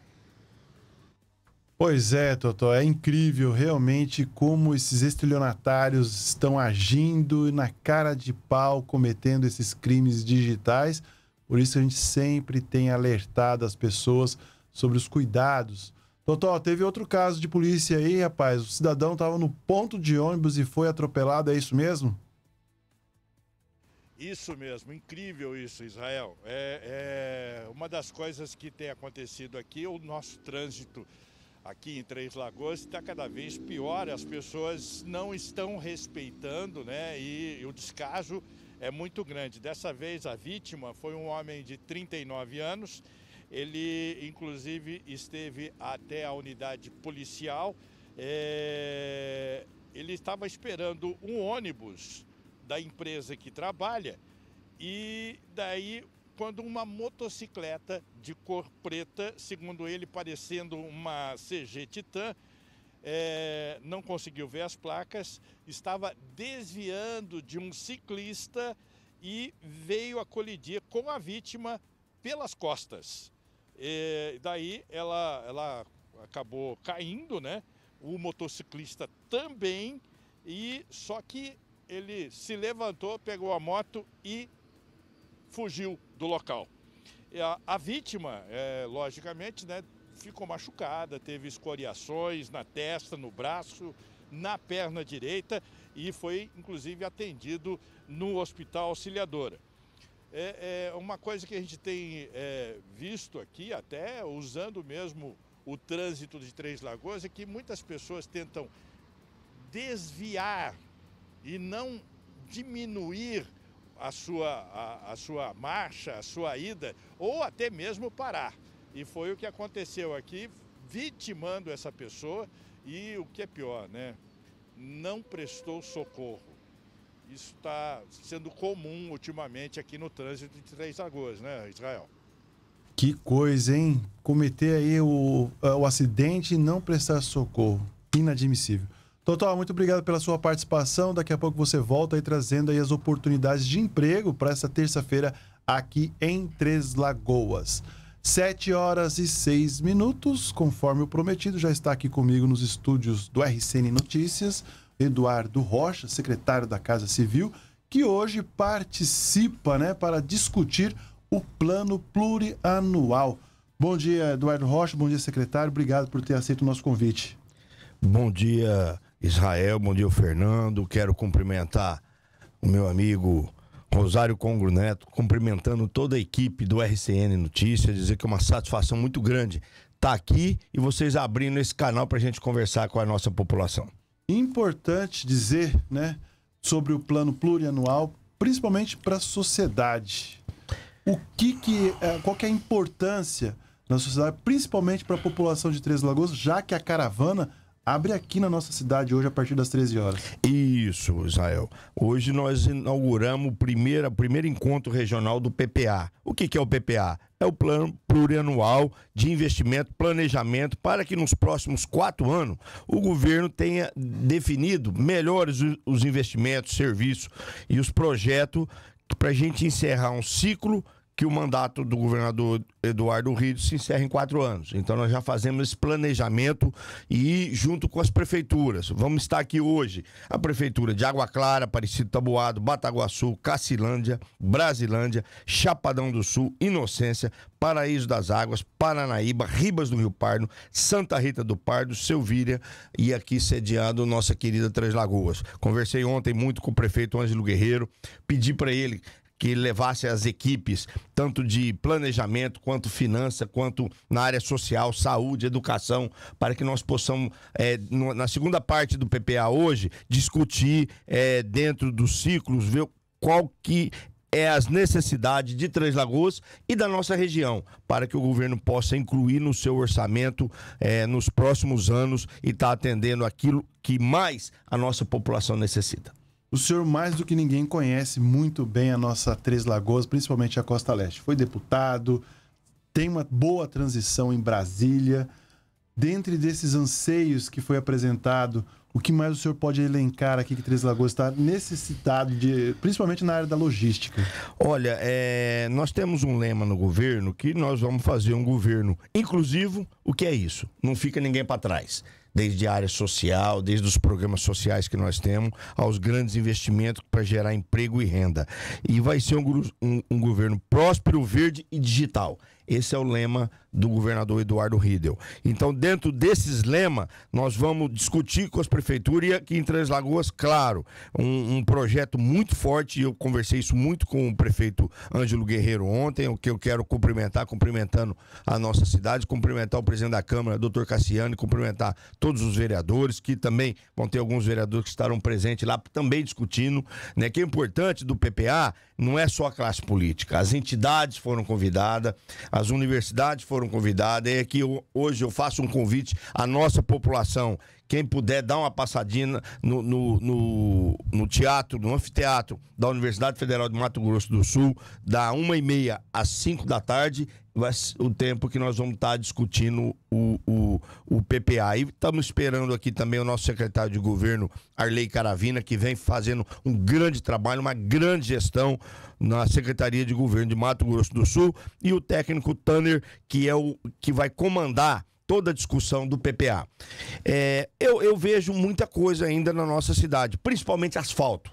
Pois é, Totó, é incrível realmente como esses estelionatários estão agindo na cara de pau, cometendo esses crimes digitais. Por isso a gente sempre tem alertado as pessoas sobre os cuidados. Totó, teve outro caso de polícia aí, rapaz. O cidadão estava no ponto de ônibus e foi atropelado, é isso mesmo? Isso mesmo, incrível isso, Israel. É, é uma das coisas que tem acontecido aqui, o nosso trânsito aqui em Três Lagoas está cada vez pior. As pessoas não estão respeitando, né? E, e o descaso é muito grande. Dessa vez a vítima foi um homem de 39 anos. Ele, inclusive, esteve até a unidade policial. É... Ele estava esperando um ônibus da empresa que trabalha e daí quando uma motocicleta de cor preta, segundo ele parecendo uma CG Titan, é, não conseguiu ver as placas, estava desviando de um ciclista e veio a colidir com a vítima pelas costas. E daí ela, ela acabou caindo, né? O motociclista também, e só que ele se levantou, pegou a moto e fugiu do local. A, a, vítima, é, logicamente, né, ficou machucada, teve escoriações na testa, no braço, na perna direita e foi, inclusive, atendido no Hospital Auxiliadora. É, é uma coisa que a gente tem é, visto aqui, até usando mesmo o trânsito de Três Lagoas, é que muitas pessoas tentam desviar e não diminuir a sua, a, a sua marcha, a sua ida, ou até mesmo parar. E foi o que aconteceu aqui, vitimando essa pessoa e o que é pior, né? Não prestou socorro. Isso está sendo comum ultimamente aqui no trânsito de Três Lagoas, né, Israel? Que coisa, hein? Cometer aí o, é, o acidente e não prestar socorro. Inadmissível. Total, muito obrigado pela sua participação. Daqui a pouco você volta aí trazendo aí as oportunidades de emprego para essa terça-feira aqui em Três Lagoas. Sete horas e seis minutos, conforme o prometido, já está aqui comigo nos estúdios do RCN Notícias, Eduardo Rocha, secretário da Casa Civil, que hoje participa né, para discutir o plano plurianual. Bom dia, Eduardo Rocha, bom dia, secretário, obrigado por ter aceito o nosso convite. Bom dia, Israel, bom dia, Fernando. Quero cumprimentar o meu amigo Rosário Congro Neto, cumprimentando toda a equipe do RCN Notícias, dizer que é uma satisfação muito grande estar tá aqui e vocês abrindo esse canal para a gente conversar com a nossa população. Importante dizer, né, sobre o plano plurianual, principalmente para a sociedade. O que que, é, qual que é a importância na sociedade, principalmente para a população de Três Lagoas, já que a caravana abre aqui na nossa cidade hoje a partir das 13 horas. Isso, Israel. Hoje nós inauguramos o primeiro, o primeiro encontro regional do PPA. O que, que é o PPA? É o Plano Plurianual de Investimento, Planejamento, para que nos próximos quatro anos o governo tenha definido melhores os investimentos, serviços e os projetos para a gente encerrar um ciclo que o mandato do governador Eduardo Rio se encerra em quatro anos. Então nós já fazemos esse planejamento e junto com as prefeituras. Vamos estar aqui hoje a prefeitura de Água Clara, Aparecido Taboado, Bataguaçu, Cacilândia, Brasilândia, Chapadão do Sul, Inocência, Paraíso das Águas, Paranaíba, Ribas do Rio Pardo, Santa Rita do Pardo, Selvíria e aqui sediado nossa querida Três Lagoas. Conversei ontem muito com o prefeito Ângelo Guerreiro, pedi para ele que levasse as equipes, tanto de planejamento, quanto finança, quanto na área social, saúde, educação, para que nós possamos, é, na segunda parte do PPA hoje, discutir é, dentro dos ciclos, ver qual que é as necessidades de Três Lagoas e da nossa região, para que o governo possa incluir no seu orçamento é, nos próximos anos e estar tá atendendo aquilo que mais a nossa população necessita. O senhor, mais do que ninguém, conhece muito bem a nossa Três Lagoas, principalmente a Costa Leste. Foi deputado, tem uma boa transição em Brasília. Dentre desses anseios que foi apresentado, o que mais o senhor pode elencar aqui que Três Lagoas está necessitado de, principalmente na área da logística? Olha, é, nós temos um lema no governo que nós vamos fazer um governo inclusivo. O que é isso? Não fica ninguém para trás desde a área social, desde os programas sociais que nós temos, aos grandes investimentos para gerar emprego e renda. E vai ser um, um, um governo próspero, verde e digital. Esse é o lema do governador Eduardo Riedel. Então, dentro desses lema nós vamos discutir com as prefeituras e aqui em Três Lagoas, claro, um, um projeto muito forte. Eu conversei isso muito com o prefeito Ângelo Guerreiro ontem, o que eu quero cumprimentar, cumprimentando a nossa cidade, cumprimentar o presidente da Câmara, doutor Cassiano, e cumprimentar todos os vereadores, que também vão ter alguns vereadores que estarão presentes lá, também discutindo, né? Que é importante do PPA não é só a classe política. As entidades foram convidadas, as universidades foram foram convidados é que eu, hoje eu faço um convite à nossa população quem puder, dar uma passadinha no, no, no, no teatro, no anfiteatro da Universidade Federal de Mato Grosso do Sul, da uma e meia às 5 da tarde, vai o tempo que nós vamos estar tá discutindo o, o, o PPA. E estamos esperando aqui também o nosso secretário de governo, Arley Caravina, que vem fazendo um grande trabalho, uma grande gestão na Secretaria de Governo de Mato Grosso do Sul, e o técnico Tanner, que é o que vai comandar toda a discussão do PPA. É, eu, eu vejo muita coisa ainda na nossa cidade, principalmente asfalto.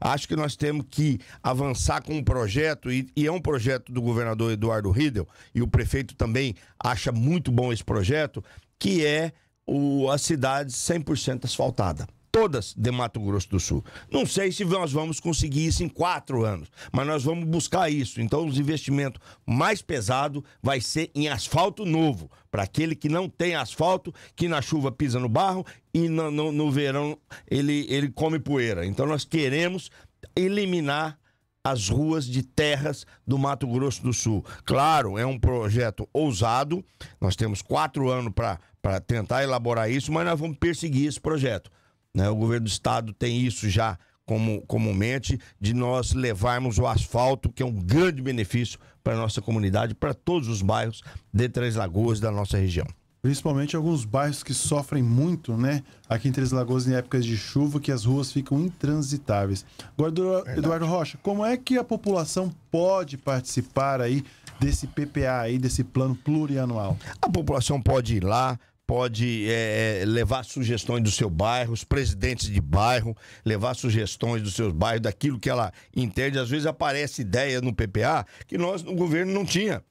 Acho que nós temos que avançar com um projeto, e, e, é um projeto do governador Eduardo Riedel, e o prefeito também acha muito bom esse projeto, que é o, a cidade 100% asfaltada todas de Mato Grosso do Sul. Não sei se nós vamos conseguir isso em quatro anos, mas nós vamos buscar isso. Então, os investimentos mais pesados vai ser em asfalto novo, para aquele que não tem asfalto, que na chuva pisa no barro e no, no, no verão ele, ele come poeira. Então, nós queremos eliminar as ruas de terras do Mato Grosso do Sul. Claro, é um projeto ousado, nós temos quatro anos para tentar elaborar isso, mas nós vamos perseguir esse projeto. Né? O governo do estado tem isso já como, comumente, de nós levarmos o asfalto, que é um grande benefício para a nossa comunidade, para todos os bairros de Três Lagoas da nossa região. Principalmente alguns bairros que sofrem muito, né? Aqui em Três Lagoas, em épocas de chuva, que as ruas ficam intransitáveis. Agora, Eduardo Verdade. Rocha, como é que a população pode participar aí desse PPA aí, desse plano plurianual? A população pode ir lá, pode é, é, levar sugestões do seu bairro, os presidentes de bairro, levar sugestões dos seus bairros, daquilo que ela entende. Às vezes aparece ideia no PPA que nós, no governo, não tinha.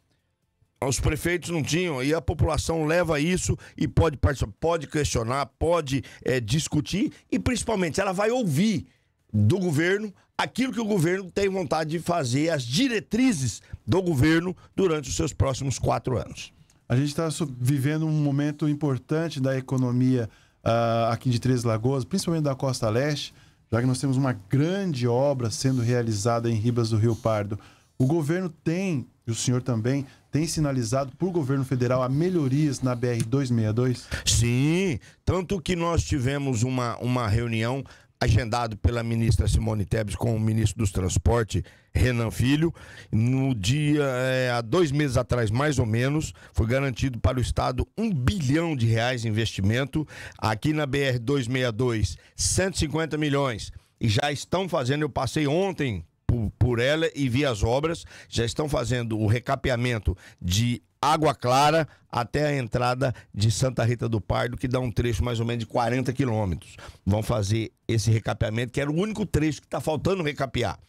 Os prefeitos não tinham, e a população leva isso e pode participar, pode questionar, pode é, discutir, e principalmente ela vai ouvir do governo aquilo que o governo tem vontade de fazer, as diretrizes do governo durante os seus próximos quatro anos. A gente está vivendo um momento importante da economia uh, aqui de Três Lagoas, principalmente da Costa Leste, já que nós temos uma grande obra sendo realizada em Ribas do Rio Pardo. O governo tem, e o senhor também, tem sinalizado por governo federal a melhorias na BR-262? Sim, tanto que nós tivemos uma, uma reunião agendado pela ministra Simone Tebet com o ministro dos Transportes, Renan Filho. No dia, é, há dois meses atrás, mais ou menos, foi garantido para o Estado um bilhão de reais de investimento. Aqui na BR-262, 150 milhões. E já estão fazendo, eu passei ontem por, por ela e vi as obras, já estão fazendo o recapeamento de Água Clara até a entrada de Santa Rita do Pardo, que dá um trecho mais ou menos de 40 quilômetros. Vão fazer esse recapeamento, que era o único trecho que está faltando recapear.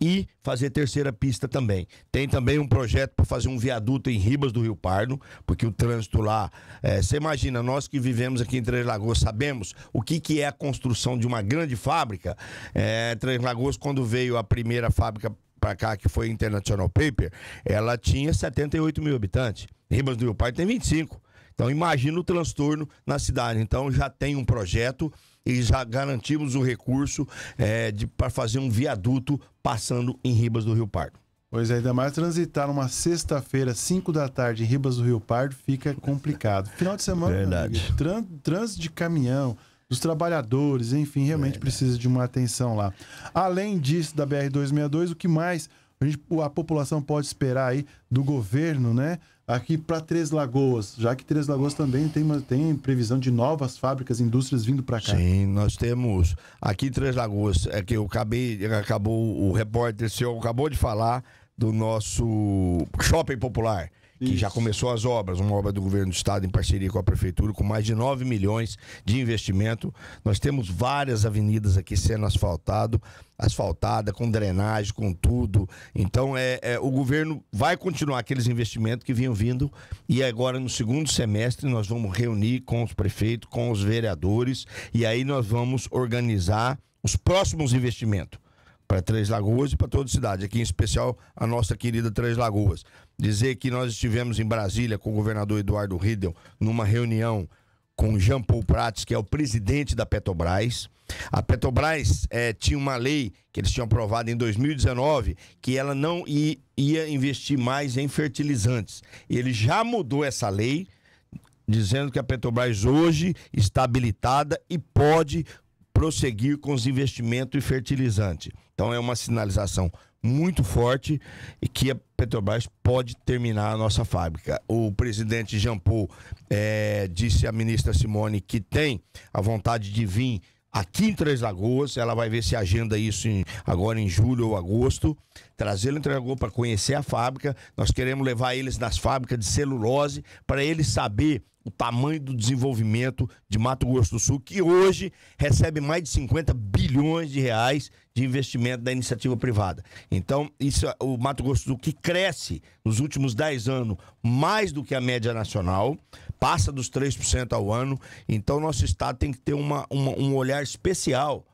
E fazer terceira pista também. Tem também um projeto para fazer um viaduto em Ribas do Rio Pardo, porque o trânsito lá. Você é, imagina, nós que vivemos aqui em Três Lagoas sabemos o que, que é a construção de uma grande fábrica. É, Três Lagoas, quando veio a primeira fábrica para cá, que foi International Paper, ela tinha 78 mil habitantes. Ribas do Rio Pardo tem 25. Então imagina o transtorno na cidade. Então já tem um projeto e já garantimos o recurso é, para fazer um viaduto passando em Ribas do Rio Pardo. Pois é, ainda mais transitar numa sexta-feira, 5 da tarde, em Ribas do Rio Pardo, fica complicado. Final de semana, Verdade. Trans trânsito de caminhão, dos trabalhadores, enfim, realmente é, né? precisa é. de uma atenção lá. Além disso, da BR-262, o que mais a, gente, a população pode esperar aí do governo, né? Aqui para Três Lagoas, já que Três Lagoas também tem, tem previsão de novas fábricas, indústrias vindo para cá. Sim, nós temos aqui em Três Lagoas, é que eu acabei, acabou o repórter, senhor acabou de falar do nosso shopping popular que Isso. já começou as obras, uma obra do governo do estado em parceria com a prefeitura, com mais de 9 milhões de investimento. Nós temos várias avenidas aqui sendo asfaltado, asfaltada, com drenagem, com tudo. Então, é, é, o governo vai continuar aqueles investimentos que vinham vindo e agora no segundo semestre nós vamos reunir com os prefeitos, com os vereadores e aí nós vamos organizar os próximos investimentos para Três Lagoas e para toda a cidade, aqui em especial a nossa querida Três Lagoas dizer que nós estivemos em Brasília com o governador Eduardo Riedel numa reunião com Jean Paul Prats, que é o presidente da Petrobras. A Petrobras é, tinha uma lei que eles tinham aprovado em 2019 que ela não ia investir mais em fertilizantes. Ele já mudou essa lei, dizendo que a Petrobras hoje está habilitada e pode prosseguir com os investimentos em fertilizante. Então é uma sinalização muito forte e que a Petrobras pode terminar a nossa fábrica. O presidente Jean Paul é, disse à ministra Simone que tem a vontade de vir aqui em Três Lagoas, ela vai ver se agenda isso em, agora em julho ou agosto, trazê-lo em Três Lagoas para conhecer a fábrica, nós queremos levar eles nas fábricas de celulose, para eles saber o tamanho do desenvolvimento de Mato Grosso do Sul, que hoje recebe mais de 50 bilhões de reais de investimento da iniciativa privada. Então, isso é o Mato Grosso do Sul que cresce nos últimos 10 anos mais do que a média nacional, passa dos 3% ao ano. Então, nosso estado tem que ter uma, uma, um olhar especial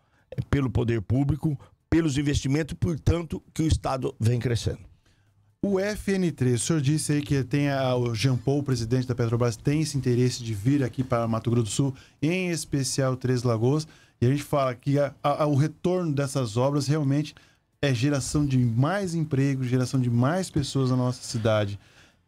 pelo poder público, pelos investimentos, portanto, que o estado vem crescendo. O FN3, o senhor disse aí que tem a, o Jean Paul, presidente da Petrobras, tem esse interesse de vir aqui para Mato Grosso do Sul, em especial Três Lagoas. E a gente fala que a, a, o retorno dessas obras realmente é geração de mais emprego, geração de mais pessoas na nossa cidade.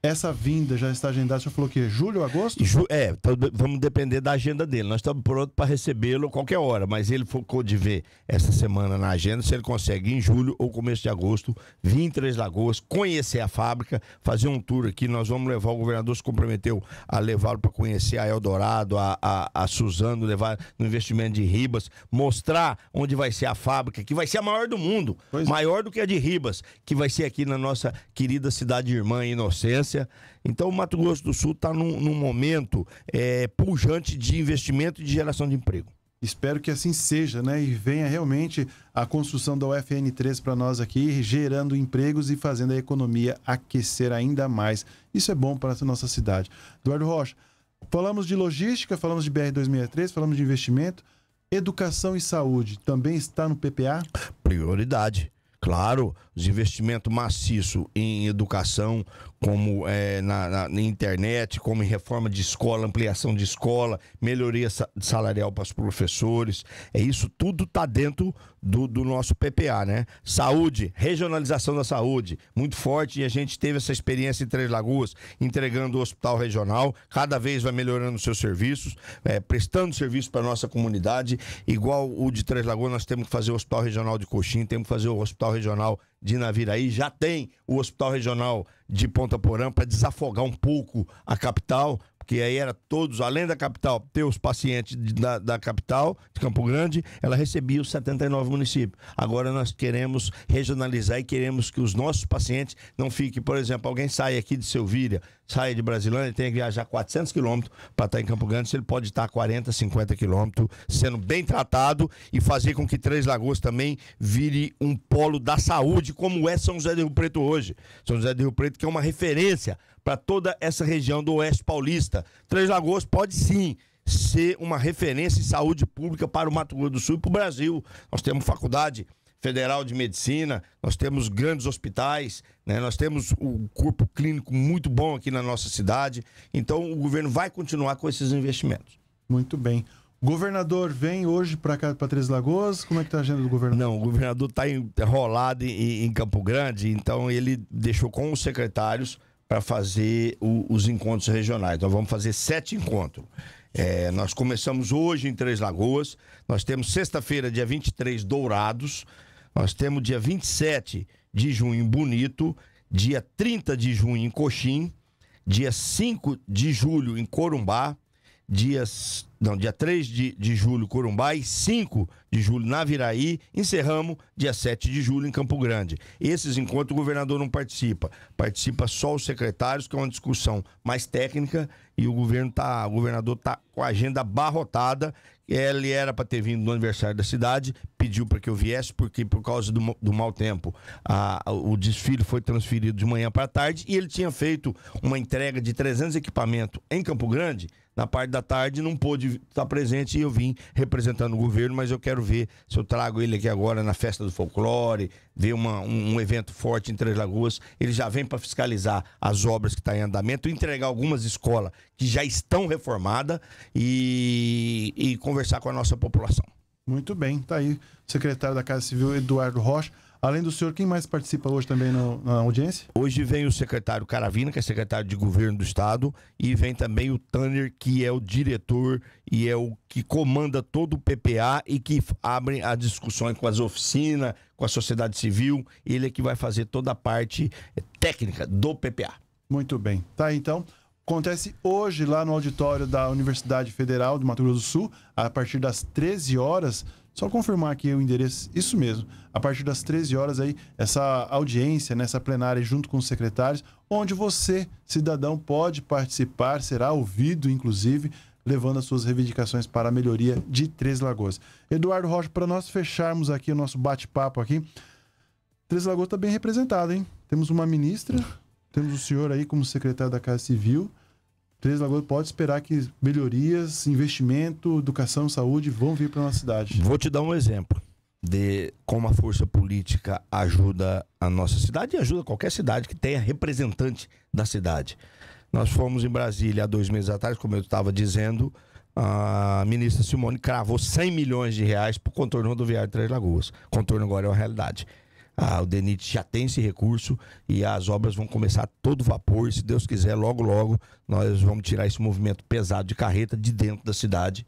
Essa vinda já está agendada, o senhor falou que é julho, agosto? Ju, é, tá, vamos depender da agenda dele. Nós estamos prontos para recebê-lo qualquer hora, mas ele focou de ver essa semana na agenda se ele consegue em julho ou começo de agosto vir em Três Lagoas, conhecer a fábrica, fazer um tour aqui. Nós vamos levar, o governador se comprometeu a levá-lo para conhecer a Eldorado, a, a, a Suzano, levar no investimento de Ribas, mostrar onde vai ser a fábrica, que vai ser a maior do mundo, pois é. maior é. do que a de Ribas, que vai ser aqui na nossa querida cidade irmã Inocência então, o Mato Grosso do Sul está num, num, momento é, pujante de investimento e de geração de emprego. Espero que assim seja, né? E venha realmente a construção da UFN3 para nós aqui, gerando empregos e fazendo a economia aquecer ainda mais. Isso é bom para a nossa cidade. Eduardo Rocha, falamos de logística, falamos de BR-263, falamos de investimento. Educação e saúde também está no PPA? Prioridade. Claro, os investimentos maciços em educação, como é, na, na, na, internet, como em reforma de escola, ampliação de escola, melhoria salarial para os professores. É isso tudo está dentro do, do nosso PPA, né? Saúde, regionalização da saúde, muito forte e a gente teve essa experiência em Três Lagoas, entregando o hospital regional, cada vez vai melhorando os seus serviços, é, prestando serviço para nossa comunidade, igual o de Três Lagoas, nós temos que fazer o hospital regional de Coxim, temos que fazer o hospital regional de Naviraí já tem o Hospital Regional de Ponta Porã para desafogar um pouco a capital, porque aí era todos, além da capital, ter os pacientes de, da, da capital, de Campo Grande, ela recebia os 79 municípios. Agora nós queremos regionalizar e queremos que os nossos pacientes não fiquem, por exemplo, alguém sai aqui de Selvíria, saia de Brasilândia ele tem que viajar 400 quilômetros para estar tá em Campo Grande, se ele pode estar 40, 50 quilômetros, sendo bem tratado e fazer com que Três Lagoas também vire um polo da saúde, como é São José do Rio Preto hoje. São José do Rio Preto que é uma referência para toda essa região do Oeste Paulista. Três Lagoas pode sim ser uma referência em saúde pública para o Mato Grosso do Sul e para o Brasil. Nós temos faculdade Federal de Medicina, nós temos grandes hospitais, né? nós temos um corpo clínico muito bom aqui na nossa cidade. Então, o governo vai continuar com esses investimentos. Muito bem. O governador vem hoje para cá, para Três Lagoas? Como é que está a agenda do governador? Não, o governador está tá enrolado em, em, Campo Grande, então ele deixou com os secretários para fazer o, os encontros regionais. Nós vamos fazer sete encontros. É, nós começamos hoje em Três Lagoas, nós temos sexta-feira, dia 23, Dourados. Nós temos dia 27 de junho em Bonito, dia 30 de junho em Coxim, dia 5 de julho em Corumbá, dias, não, dia 3 de, de julho Corumbá e 5 de julho na Viraí, encerramos dia 7 de julho em Campo Grande. Esses encontros o governador não participa, participa só os secretários, que é uma discussão mais técnica e o governo tá, o governador tá com a agenda barrotada ele era para ter vindo no aniversário da cidade, pediu para que eu viesse, porque por causa do, do mau tempo, a, o desfile foi transferido de manhã para tarde e ele tinha feito uma entrega de 300 equipamentos em Campo Grande na parte da tarde não pôde estar presente e eu vim representando o governo, mas eu quero ver se eu trago ele aqui agora na festa do folclore, ver uma, um, um, evento forte em Três Lagoas. Ele já vem para fiscalizar as obras que estão tá em andamento, entregar algumas escolas que já estão reformadas e, e conversar com a nossa população. Muito bem, tá aí o secretário da Casa Civil, Eduardo Rocha. Além do senhor, quem mais participa hoje também no, na audiência? Hoje vem o secretário Caravina, que é secretário de governo do estado, e vem também o Tanner, que é o diretor e é o que comanda todo o PPA e que abre a discussão com as oficinas, com a sociedade civil. Ele é que vai fazer toda a parte eh, técnica do PPA. Muito bem. Tá, então. Acontece hoje lá no auditório da Universidade Federal do Mato Grosso do Sul, a partir das 13 horas. Só confirmar aqui o endereço, isso mesmo. A partir das 13 horas aí, essa audiência, nessa né, plenária junto com os secretários, onde você, cidadão, pode participar, será ouvido, inclusive, levando as suas reivindicações para a melhoria de Três Lagoas. Eduardo Rocha, para nós fecharmos aqui o nosso bate-papo aqui, Três Lagoas está bem representado, hein? Temos uma ministra, temos o senhor aí como secretário da Casa Civil, Três Lagoas pode esperar que melhorias, investimento, educação, saúde vão vir para a nossa cidade. Vou te dar um exemplo de como a força política ajuda a nossa cidade e ajuda qualquer cidade que tenha representante da cidade. Nós fomos em Brasília há dois meses atrás, como eu estava dizendo, a ministra Simone cravou 100 milhões de reais para o contorno rodoviário de Três Lagoas. O contorno agora é uma realidade. Ah, o DENIT já tem esse recurso e as obras vão começar a todo vapor. se Deus quiser, logo, logo, nós vamos tirar esse movimento pesado de carreta de dentro da cidade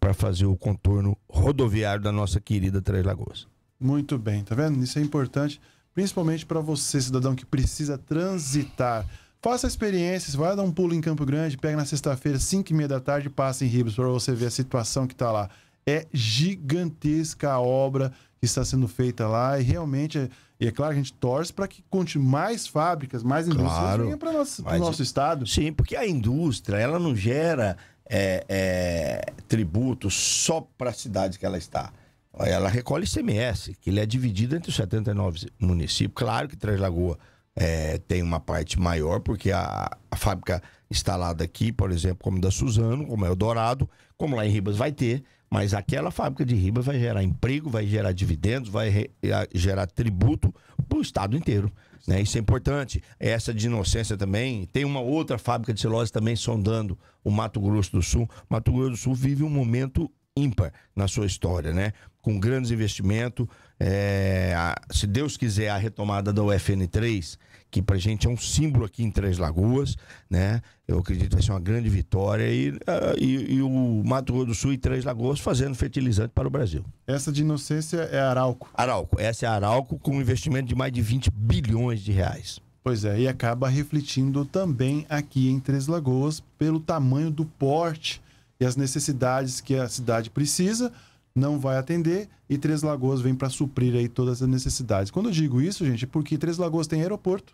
para fazer o contorno rodoviário da nossa querida Três Lagoas. Muito bem, tá vendo? Isso é importante, principalmente para você, cidadão que precisa transitar. Faça experiências, vai dar um pulo em Campo Grande, pega na sexta-feira, 5 e meia da tarde, passa em Ribas para você ver a situação que está lá é gigantesca a obra que está sendo feita lá e realmente é, é claro que a gente torce para que conte mais fábricas, mais indústrias claro, venham para o nosso, nosso estado. Sim, porque a indústria ela não gera é, é, tributo só para a cidade que ela está. Ela recolhe ICMS, que ele é dividido entre os 79 municípios. Claro que Três Lagoas é, tem uma parte maior, porque a, a, fábrica instalada aqui, por exemplo, como da Suzano, como é o Dourado, como lá em Ribas vai ter, mas aquela fábrica de riba vai gerar emprego, vai gerar dividendos, vai gerar tributo para o Estado inteiro. Né? Isso é importante. Essa de inocência também. Tem uma outra fábrica de celulose também sondando o Mato Grosso do Sul. Mato Grosso do Sul vive um momento ímpar na sua história, né? Com grandes investimentos. É, se Deus quiser, a retomada da UFN3 que para a gente é um símbolo aqui em Três Lagoas, né? Eu acredito que vai ser uma grande vitória e, ah, e, e, o Mato Grosso do Sul e Três Lagoas fazendo fertilizante para o Brasil. Essa de inocência é Arauco. Arauco, essa é Arauco com um investimento de mais de 20 bilhões de reais. Pois é, e acaba refletindo também aqui em Três Lagoas pelo tamanho do porte e as necessidades que a cidade precisa, não vai atender e Três Lagoas vem para suprir aí todas as necessidades. Quando eu digo isso, gente, é porque Três Lagoas tem aeroporto,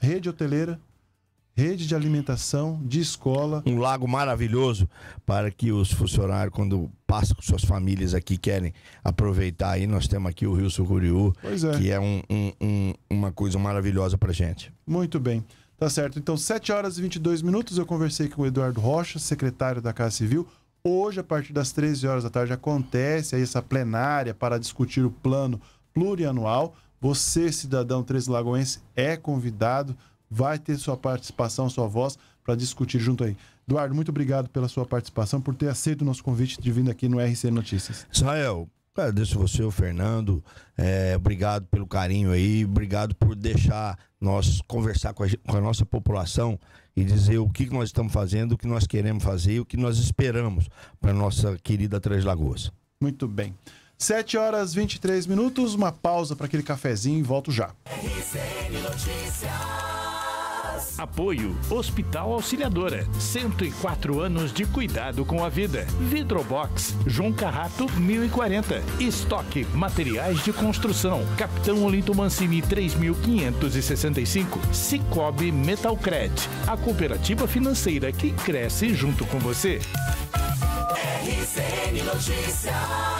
rede hoteleira, rede de alimentação, de escola. Um lago maravilhoso para que os funcionários, quando passam com suas famílias aqui, querem aproveitar. Aí nós temos aqui o Rio Sucuriú, é. que é um, um, um, uma coisa maravilhosa para gente. Muito bem. Tá certo. Então, 7 horas e 22 minutos, eu conversei com o Eduardo Rocha, secretário da Casa Civil. Hoje, a partir das 13 horas da tarde, acontece aí essa plenária para discutir o plano plurianual. Você, cidadão Três Lagoense, é convidado, vai ter sua participação, sua voz para discutir junto aí. Eduardo, muito obrigado pela sua participação, por ter aceito o nosso convite de vindo aqui no RC Notícias. Israel, agradeço é, você, o Fernando. É, obrigado pelo carinho aí, obrigado por deixar nós conversar com a, com a, nossa população e dizer o que nós estamos fazendo, o que nós queremos fazer, o que nós esperamos para nossa querida Três Lagoas. Muito bem. 7 horas 23 minutos, uma pausa para aquele cafezinho e volto já. Apoio Hospital Auxiliadora. 104 anos de cuidado com a vida. Vidrobox João Carrato 1040. Estoque Materiais de Construção. Capitão Olinto Mancini 3565. Cicobi Metalcred. A cooperativa financeira que cresce junto com você. RCN Notícias.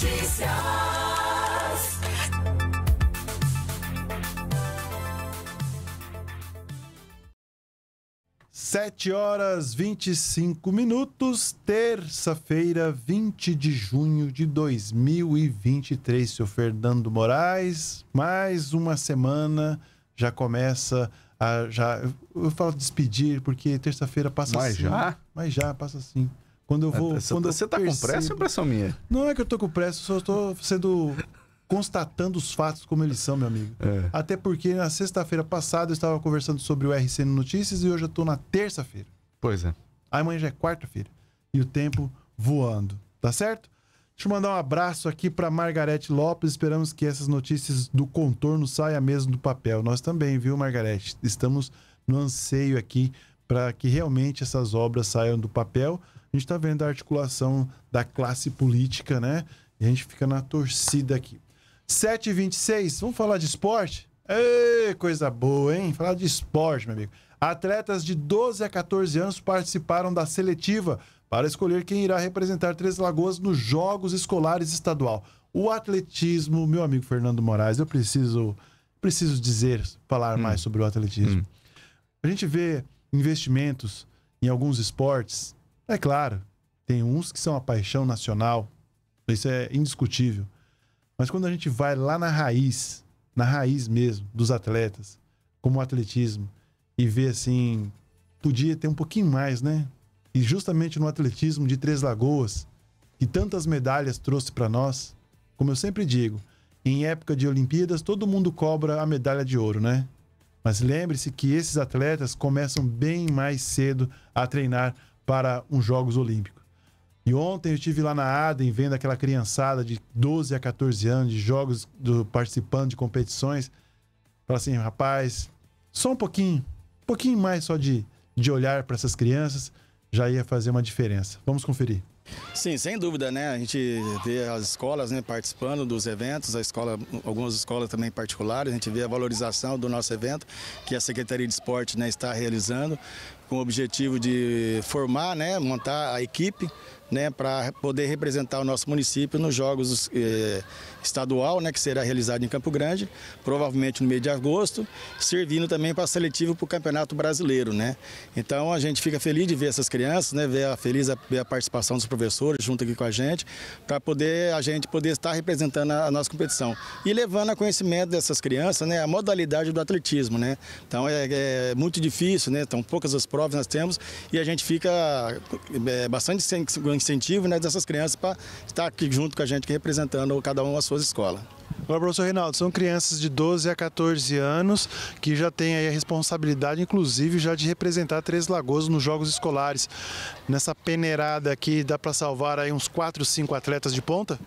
Notícias. Sete horas vinte e cinco minutos, terça-feira, vinte de junho de dois mil e e três. Seu Fernando Moraes, mais uma semana já começa a já eu falo despedir porque terça-feira passa mas assim. Já? Mas já passa assim. Quando eu é, vou. Você, quando tá- você tá percebo... com pressa ou é impressão minha? Não é que eu tô com pressa, só estou sendo. constatando os fatos como eles são, meu amigo. É. Até porque na sexta-feira passada eu estava conversando sobre o RCN Notícias e hoje eu tô na terça-feira. Pois é. Aí amanhã já é quarta-feira. E o tempo voando. Tá certo? Deixa eu mandar um abraço aqui para Margarete Lopes. Esperamos que essas notícias do contorno saiam mesmo do papel. Nós também, viu, Margarete? Estamos no anseio aqui para que realmente essas obras saiam do papel. A gente está vendo a articulação da classe política, né? E a gente fica na torcida aqui. 7h26, vamos falar de esporte? Ei, coisa boa, hein? Falar de esporte, meu amigo. Atletas de 12 a 14 anos participaram da seletiva para escolher quem irá representar Três Lagoas nos Jogos Escolares Estadual. O atletismo, meu amigo Fernando Moraes, eu preciso preciso dizer, falar hum. mais sobre o atletismo. Hum. A gente vê investimentos em alguns esportes é claro, tem uns que são a paixão nacional, isso é indiscutível. Mas quando a gente vai lá na raiz, na raiz mesmo dos atletas, como o atletismo, e vê assim, podia ter um pouquinho mais, né? E justamente no atletismo de Três Lagoas, que tantas medalhas trouxe para nós, como eu sempre digo, em época de Olimpíadas todo mundo cobra a medalha de ouro, né? Mas lembre-se que esses atletas começam bem mais cedo a treinar para os Jogos Olímpicos. E ontem eu estive lá na Aden vendo aquela criançada de 12 a 14 anos de jogos, do, participando de competições. Falei assim, rapaz, só um pouquinho, um pouquinho mais só de, de olhar para essas crianças já ia fazer uma diferença. Vamos conferir. Sim, sem dúvida, né? A gente vê as escolas né, participando dos eventos, a escola, algumas escolas também particulares, a gente vê a valorização do nosso evento que a Secretaria de Esporte né, está realizando com o objetivo de formar, né, montar a equipe né, para poder representar o nosso município nos Jogos eh, Estadual, né, que será realizado em Campo Grande, provavelmente no mês de agosto, servindo também para seletivo para o Campeonato Brasileiro. Né? Então a gente fica feliz de ver essas crianças, né, ver a feliz a, ver a participação dos professores junto aqui com a gente, para poder a gente poder estar representando a, a, nossa competição e levando a conhecimento dessas crianças, né, a modalidade do atletismo, né. Então é, é muito difícil, né, então poucas as provas nós temos e a gente fica é, bastante sem incentivo né, dessas crianças para estar aqui junto com a gente, representando cada uma a sua escola. Agora, professor Reinaldo, são crianças de 12 a 14 anos que já têm aí a responsabilidade, inclusive, já de representar Três Lagoas nos Jogos Escolares. Nessa peneirada aqui, dá para salvar aí uns 4, 5 atletas de ponta?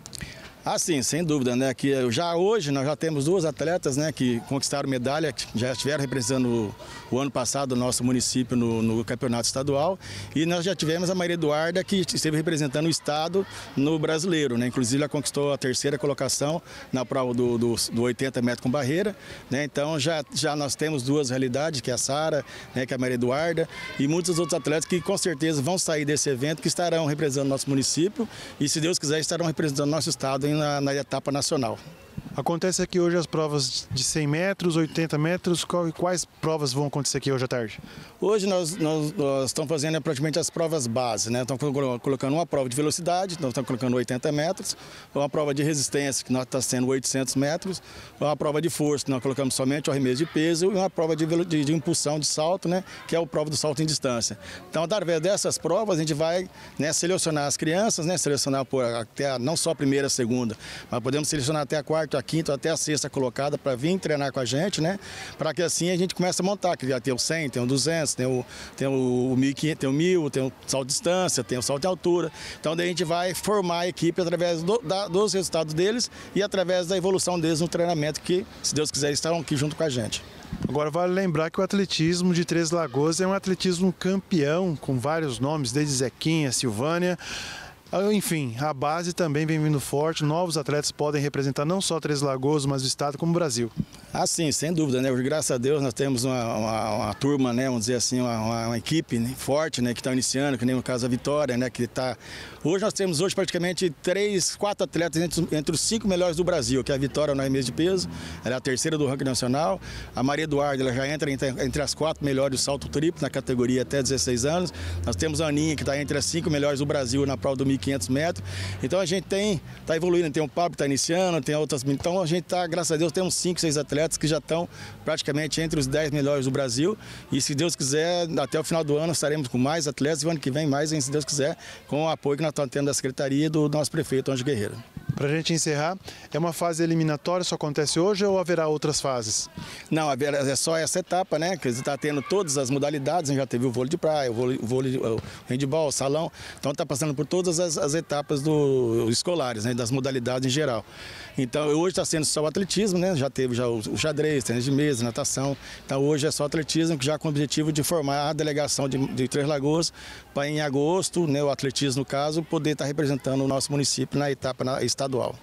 Ah, sim, sem dúvida, né? Que eh, já hoje nós já temos duas atletas, né, que conquistaram medalha, que já estiveram representando o, o ano passado o nosso município no, no, campeonato estadual, e nós já tivemos a Maria Eduarda que esteve representando o estado no brasileiro, né? Inclusive ela conquistou a terceira colocação na prova do, do, do 80 metros com barreira, né? Então já já nós temos duas realidades, que é a Sara, né, que é a Maria Eduarda, e muitos outros atletas que com certeza vão sair desse evento, que estarão representando nosso município e se Deus quiser estarão representando nosso estado em na, na etapa nacional. Acontece aqui hoje as provas de 100 metros, 80 metros. Quais provas vão acontecer aqui hoje à tarde? Hoje nós, nós, nós estamos fazendo é, praticamente as provas base, né? Estamos colocando uma prova de velocidade, nós então estamos colocando 80 metros, uma prova de resistência, que nós está sendo 800 metros, uma prova de força, que nós colocamos somente o arremesso de peso, e uma prova de, de, de impulsão de salto, né? Que é a prova do salto em distância. Então, através dessas provas, a gente vai né, selecionar as crianças, né? Selecionar por, até não só a primeira, a segunda, mas podemos selecionar até a quarta, a quinta até a sexta colocada para vir treinar com a gente, né? Para que assim a gente comece a montar, que já tem o 100, tem o 200, tem o, tem o, 1500, tem o 1000, tem o salto de distância, tem o salto de altura. Então daí a gente vai formar a equipe através do, da, dos resultados deles e através da evolução deles no treinamento que, se Deus quiser, estarão aqui junto com a gente. Agora vale lembrar que o atletismo de Três Lagoas é um atletismo campeão, com vários nomes, desde Zequinha, Silvânia, ah, enfim, a base também vem vindo forte, novos atletas podem representar não só Três Lagoas, mas o estado como o Brasil. Ah, sim, sem dúvida, né? graças a Deus, nós temos uma, uma, uma turma, né, vamos dizer assim, uma, uma equipe né, forte, né, que está iniciando, que nem no caso a Vitória, né, que está Hoje nós temos hoje praticamente três, quatro atletas entre, entre os cinco melhores do Brasil, que é a Vitória na mês de peso, ela é a terceira do ranking nacional. A Maria Eduarda ela já entra entre, entre as quatro melhores do salto triplo na categoria até 16 anos. Nós temos a Aninha, que está entre as cinco melhores do Brasil na prova do 1.500 metros. Então a gente tem, está evoluindo, tem o Pablo que está iniciando, tem outras. Então a gente está, graças a Deus, temos cinco, seis atletas que já estão praticamente entre os dez melhores do Brasil. E se Deus quiser, até o final do ano estaremos com mais atletas e o ano que vem mais, se Deus quiser, com o apoio que nós está atendo da secretaria e do nosso prefeito Anjo Guerreiro. Para a gente encerrar, é uma fase eliminatória, só acontece hoje ou haverá outras fases? Não, é só essa etapa, né? Que está tendo todas as modalidades, a gente já teve o vôlei de praia, o vôlei, o, vôlei, o handball, o salão. Então está passando por todas as, as etapas do, escolares, né? das modalidades em geral. Então hoje está sendo só o atletismo, né? Já teve já o, o xadrez, tênis de mesa, natação. Então hoje é só atletismo, que já com o objetivo de formar a delegação de, de Três Lagoas para em agosto, né? O atletismo no caso, poder estar tá representando o nosso município na etapa estadual.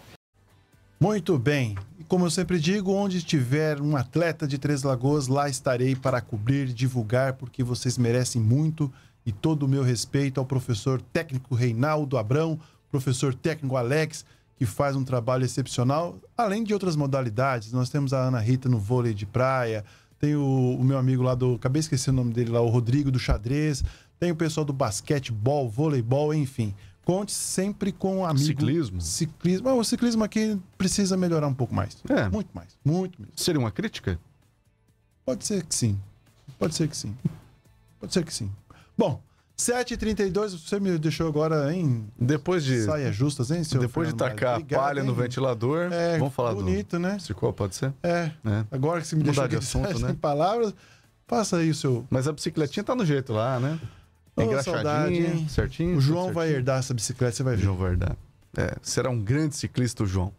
Muito bem. como eu sempre digo, onde tiver um atleta de Três Lagoas, lá estarei para cobrir, divulgar, porque vocês merecem muito e todo o meu respeito ao professor técnico Reinaldo Abrão, professor técnico Alex, que faz um trabalho excepcional, além de outras modalidades. Nós temos a Ana Rita no vôlei de praia, tem o, o meu amigo lá do, acabei esquecendo o nome dele lá, o Rodrigo do xadrez, tem o pessoal do basquetebol, vôleibol, enfim conte sempre com um amigo. Ciclismo? Ciclismo. Ah, o ciclismo aqui precisa melhorar um pouco mais. É. Muito mais. Muito melhor. Seria uma crítica? Pode ser que sim. Pode ser que sim. Pode ser que sim. Bom, 7h32, você me deixou agora em. Depois de. Saia justas, hein, senhor? Depois Fernando de tacar Obrigado, palha hein? no ventilador, é, vamos falar bonito, do. Bonito, né? ciclo pode ser? É. é. Agora que você me Mudar deixou de assunto, né? palavras, faça aí o seu. Mas a bicicletinha tá no jeito lá, né? É engraçadinho, certinho. O João certinho. vai herdar essa bicicleta, você vai ver. O João vai herdar. É, será um grande ciclista o João.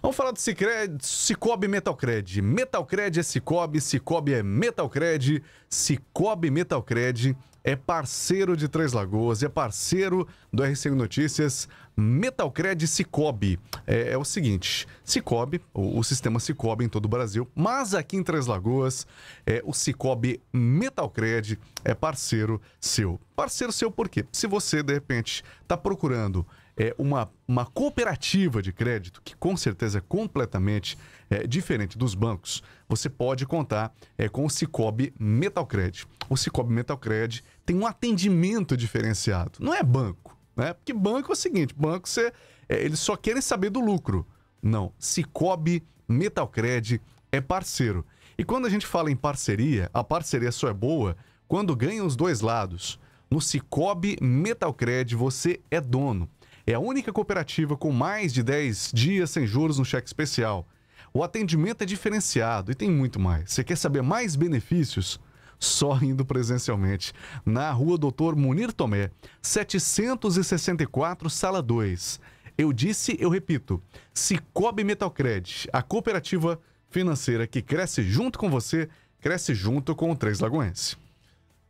Vamos falar do Cicred, Cicobi Metalcred. Metalcred é Cicobi, Cicobi é Metalcred. Cicobi Metalcred é parceiro de Três Lagoas, é parceiro do RCN Notícias Metalcred Cicobi. É, é o seguinte, Cicobi, o, o, sistema Cicobi em todo o Brasil, mas aqui em Três Lagoas, é, o Cicobi Metalcred é parceiro seu. Parceiro seu por quê? Se você, de repente, está procurando é, uma, uma cooperativa de crédito, que com certeza é completamente é, diferente dos bancos, você pode contar é, com o Cicobi Metalcred. O Cicobi Metalcred tem um atendimento diferenciado, não é banco. Né? Porque banco é o seguinte, banco você, é, eles só querem saber do lucro. Não, Cicobi, Metalcred é parceiro. E quando a gente fala em parceria, a parceria só é boa quando ganham os dois lados. No Cicobi Metalcred você é dono. É a única cooperativa com mais de 10 dias sem juros no cheque especial. O atendimento é diferenciado e tem muito mais. Você quer saber mais benefícios? só indo presencialmente, na rua Doutor Munir Tomé, 764, sala 2. Eu disse, eu repito, Cicobi Metalcred, a cooperativa financeira que cresce junto com você, cresce junto com o Três Lagoense.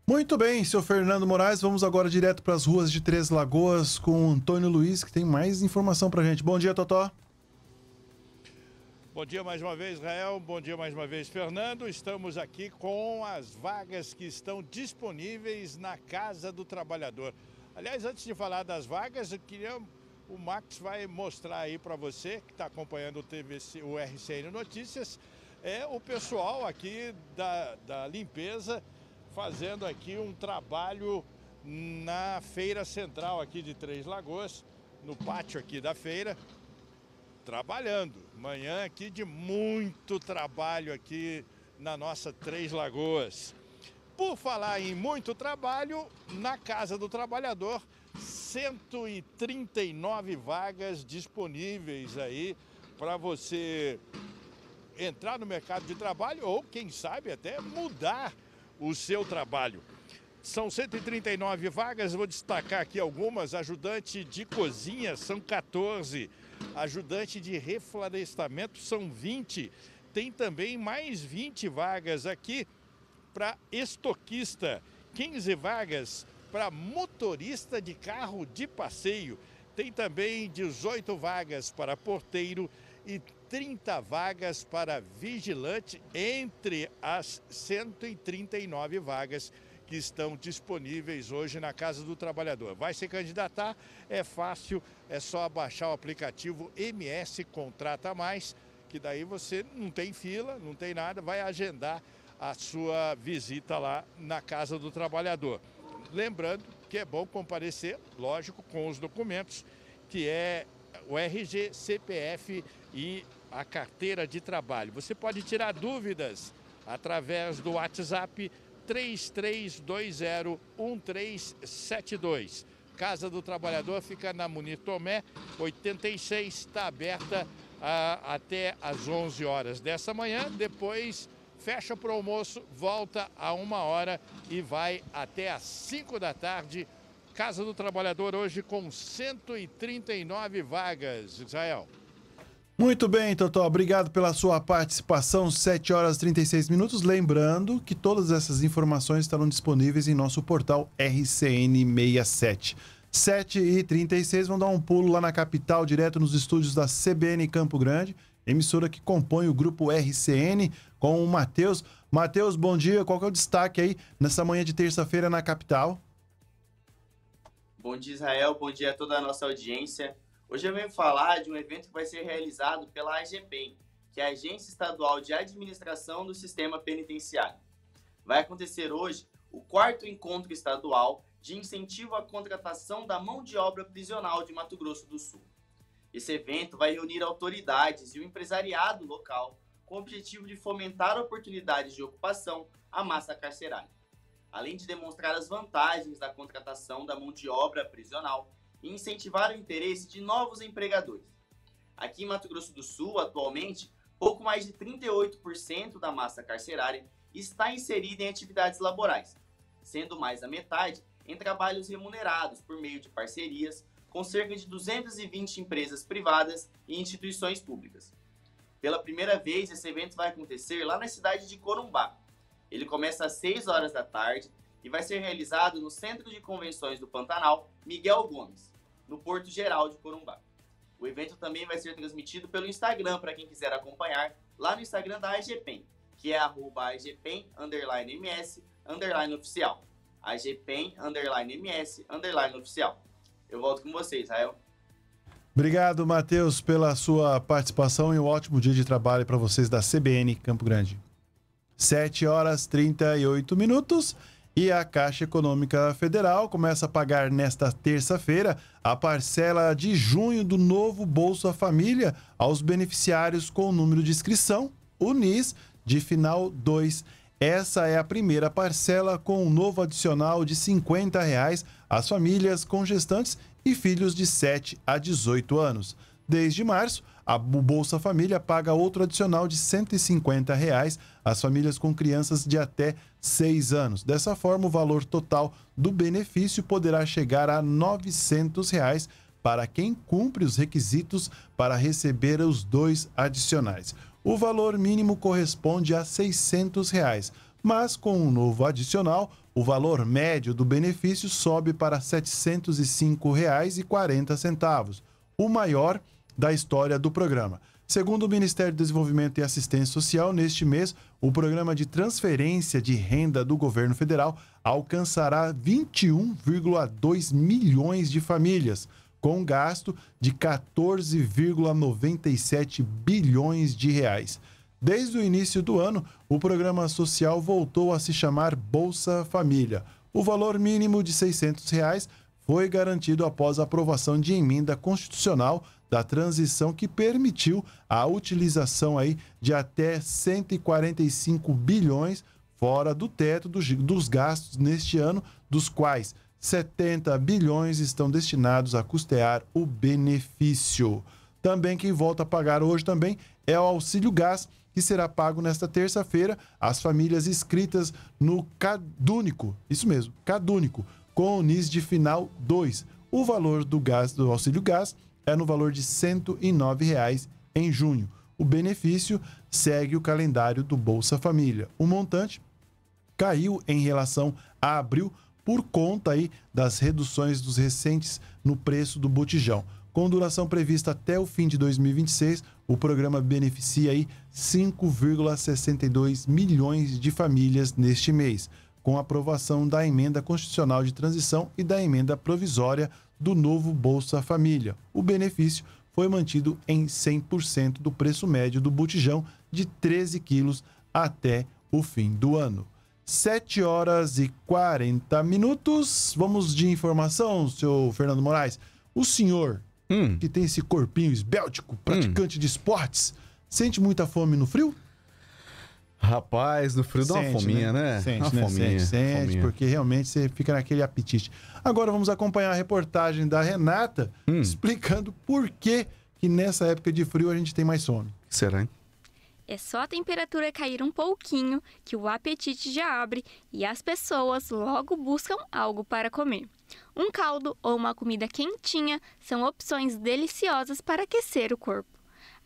Muito bem, seu Fernando Moraes, vamos agora direto para as ruas de Três Lagoas com o Antônio Luiz, que tem mais informação para gente. Bom dia, Totó. Bom dia mais uma vez, Israel. Bom dia mais uma vez, Fernando. Estamos aqui com as vagas que estão disponíveis na Casa do Trabalhador. Aliás, antes de falar das vagas, eu queria. O Max vai mostrar aí para você que está acompanhando o, TVC, o RCN Notícias, é o pessoal aqui da, da limpeza fazendo aqui um trabalho na feira central aqui de Três Lagoas, no pátio aqui da feira trabalhando. Manhã aqui de muito trabalho aqui na nossa Três Lagoas. Por falar em muito trabalho, na Casa do Trabalhador, 139 vagas disponíveis aí para você entrar no mercado de trabalho ou, quem sabe, até mudar o seu trabalho. São 139 vagas, vou destacar aqui algumas. Ajudante de cozinha são 14 ajudante de reflorestamento, são 20. Tem também mais 20 vagas aqui para estoquista, 15 vagas para motorista de carro de passeio. Tem também 18 vagas para porteiro e 30 vagas para vigilante entre as 139 vagas que estão disponíveis hoje na Casa do Trabalhador. Vai se candidatar? É fácil, é só baixar o aplicativo MS Contrata Mais, que daí você não tem fila, não tem nada, vai agendar a sua visita lá na Casa do Trabalhador. Lembrando que é bom comparecer, lógico, com os documentos, que é o RG, CPF e a carteira de trabalho. Você pode tirar dúvidas através do WhatsApp 3320 1372. Casa do Trabalhador fica na Munitomé 86, está aberta a, ah, até às 11 horas dessa manhã, depois fecha para o almoço, volta a uma hora e vai até às 5 da tarde. Casa do Trabalhador hoje com 139 vagas, Israel. Muito bem, Totó. Obrigado pela sua participação. 7 horas e 36 minutos. Lembrando que todas essas informações estarão disponíveis em nosso portal RCN67. 7 e 36 vão dar um pulo lá na capital, direto nos estúdios da CBN Campo Grande, emissora que compõe o grupo RCN com o Matheus. Matheus, bom dia. Qual que é o destaque aí nessa manhã de terça-feira na capital? Bom dia, Israel. Bom dia a toda a nossa audiência. Hoje eu venho falar de um evento que vai ser realizado pela AGPEN, que é a Agência Estadual de Administração do Sistema Penitenciário. Vai acontecer hoje o quarto encontro estadual de incentivo à contratação da mão de obra prisional de Mato Grosso do Sul. Esse evento vai reunir autoridades e o empresariado local com o objetivo de fomentar oportunidades de ocupação à massa carcerária. Além de demonstrar as vantagens da contratação da mão de obra prisional, e incentivar o interesse de novos empregadores. Aqui em Mato Grosso do Sul, atualmente, pouco mais de 38% da massa carcerária está inserida em atividades laborais, sendo mais da metade em trabalhos remunerados por meio de parcerias com cerca de 220 empresas privadas e instituições públicas. Pela primeira vez, esse evento vai acontecer lá na cidade de Corumbá. Ele começa às 6 horas da tarde e vai ser realizado no Centro de Convenções do Pantanal Miguel Gomes, no Porto Geral de Corumbá. O evento também vai ser transmitido pelo Instagram para quem quiser acompanhar, lá no Instagram da AGPEN, que é @agpen_ms oficial. _ms oficial. Eu volto com vocês, Israel. Obrigado, Matheus, pela sua participação e um ótimo dia de trabalho para vocês da CBN Campo Grande. 7 horas 38 minutos. E a Caixa Econômica Federal começa a pagar nesta terça-feira a parcela de junho do novo Bolsa Família aos beneficiários com o número de inscrição, o NIS, de final 2. Essa é a primeira parcela com um novo adicional de R$ 50,00 reais às famílias com gestantes e filhos de 7 a 18 anos. Desde março, a Bolsa Família paga outro adicional de R$ 150,00 reais às famílias com crianças de até seis anos. Dessa forma, o valor total do benefício poderá chegar a R$ 900 reais para quem cumpre os requisitos para receber os dois adicionais. O valor mínimo corresponde a R$ 600, reais, mas com o um novo adicional, o valor médio do benefício sobe para R$ 705,40, o maior da história do programa. Segundo o Ministério do Desenvolvimento e Assistência Social, neste mês, o programa de transferência de renda do governo federal alcançará 21,2 milhões de famílias, com gasto de 14,97 bilhões de reais. Desde o início do ano, o programa social voltou a se chamar Bolsa Família. O valor mínimo de R$ 600 reais foi garantido após a aprovação de emenda constitucional da transição que permitiu a utilização aí de até 145 bilhões fora do teto dos, dos gastos neste ano, dos quais 70 bilhões estão destinados a custear o benefício. Também quem volta a pagar hoje também é o auxílio gás que será pago nesta terça-feira às famílias inscritas no Cadúnico, isso mesmo, Cadúnico, com o NIS de final 2. O valor do gás do auxílio gás é no valor de R$ 109,00 em junho. O benefício segue o calendário do Bolsa Família. O montante caiu em relação a abril por conta aí das reduções dos recentes no preço do botijão. Com duração prevista até o fim de 2026, o programa beneficia aí 5,62 milhões de famílias neste mês com a aprovação da emenda constitucional de transição e da emenda provisória do novo Bolsa Família. O benefício foi mantido em 100% do preço médio do botijão de 13 quilos até o fim do ano. 7 horas e 40 minutos. Vamos de informação, seu Fernando Moraes. O senhor, hum. que tem esse corpinho esbéltico, praticante hum. de esportes, sente muita fome no frio? Rapaz, no frio dá uma fominha, né? né? Sente, uma né? Fominha, sente, sente fominha. porque realmente você fica naquele apetite. Agora vamos acompanhar a reportagem da Renata hum. explicando por que, que nessa época de frio a gente tem mais sono Será, hein? É só a temperatura cair um pouquinho que o apetite já abre e as pessoas logo buscam algo para comer. Um caldo ou uma comida quentinha são opções deliciosas para aquecer o corpo.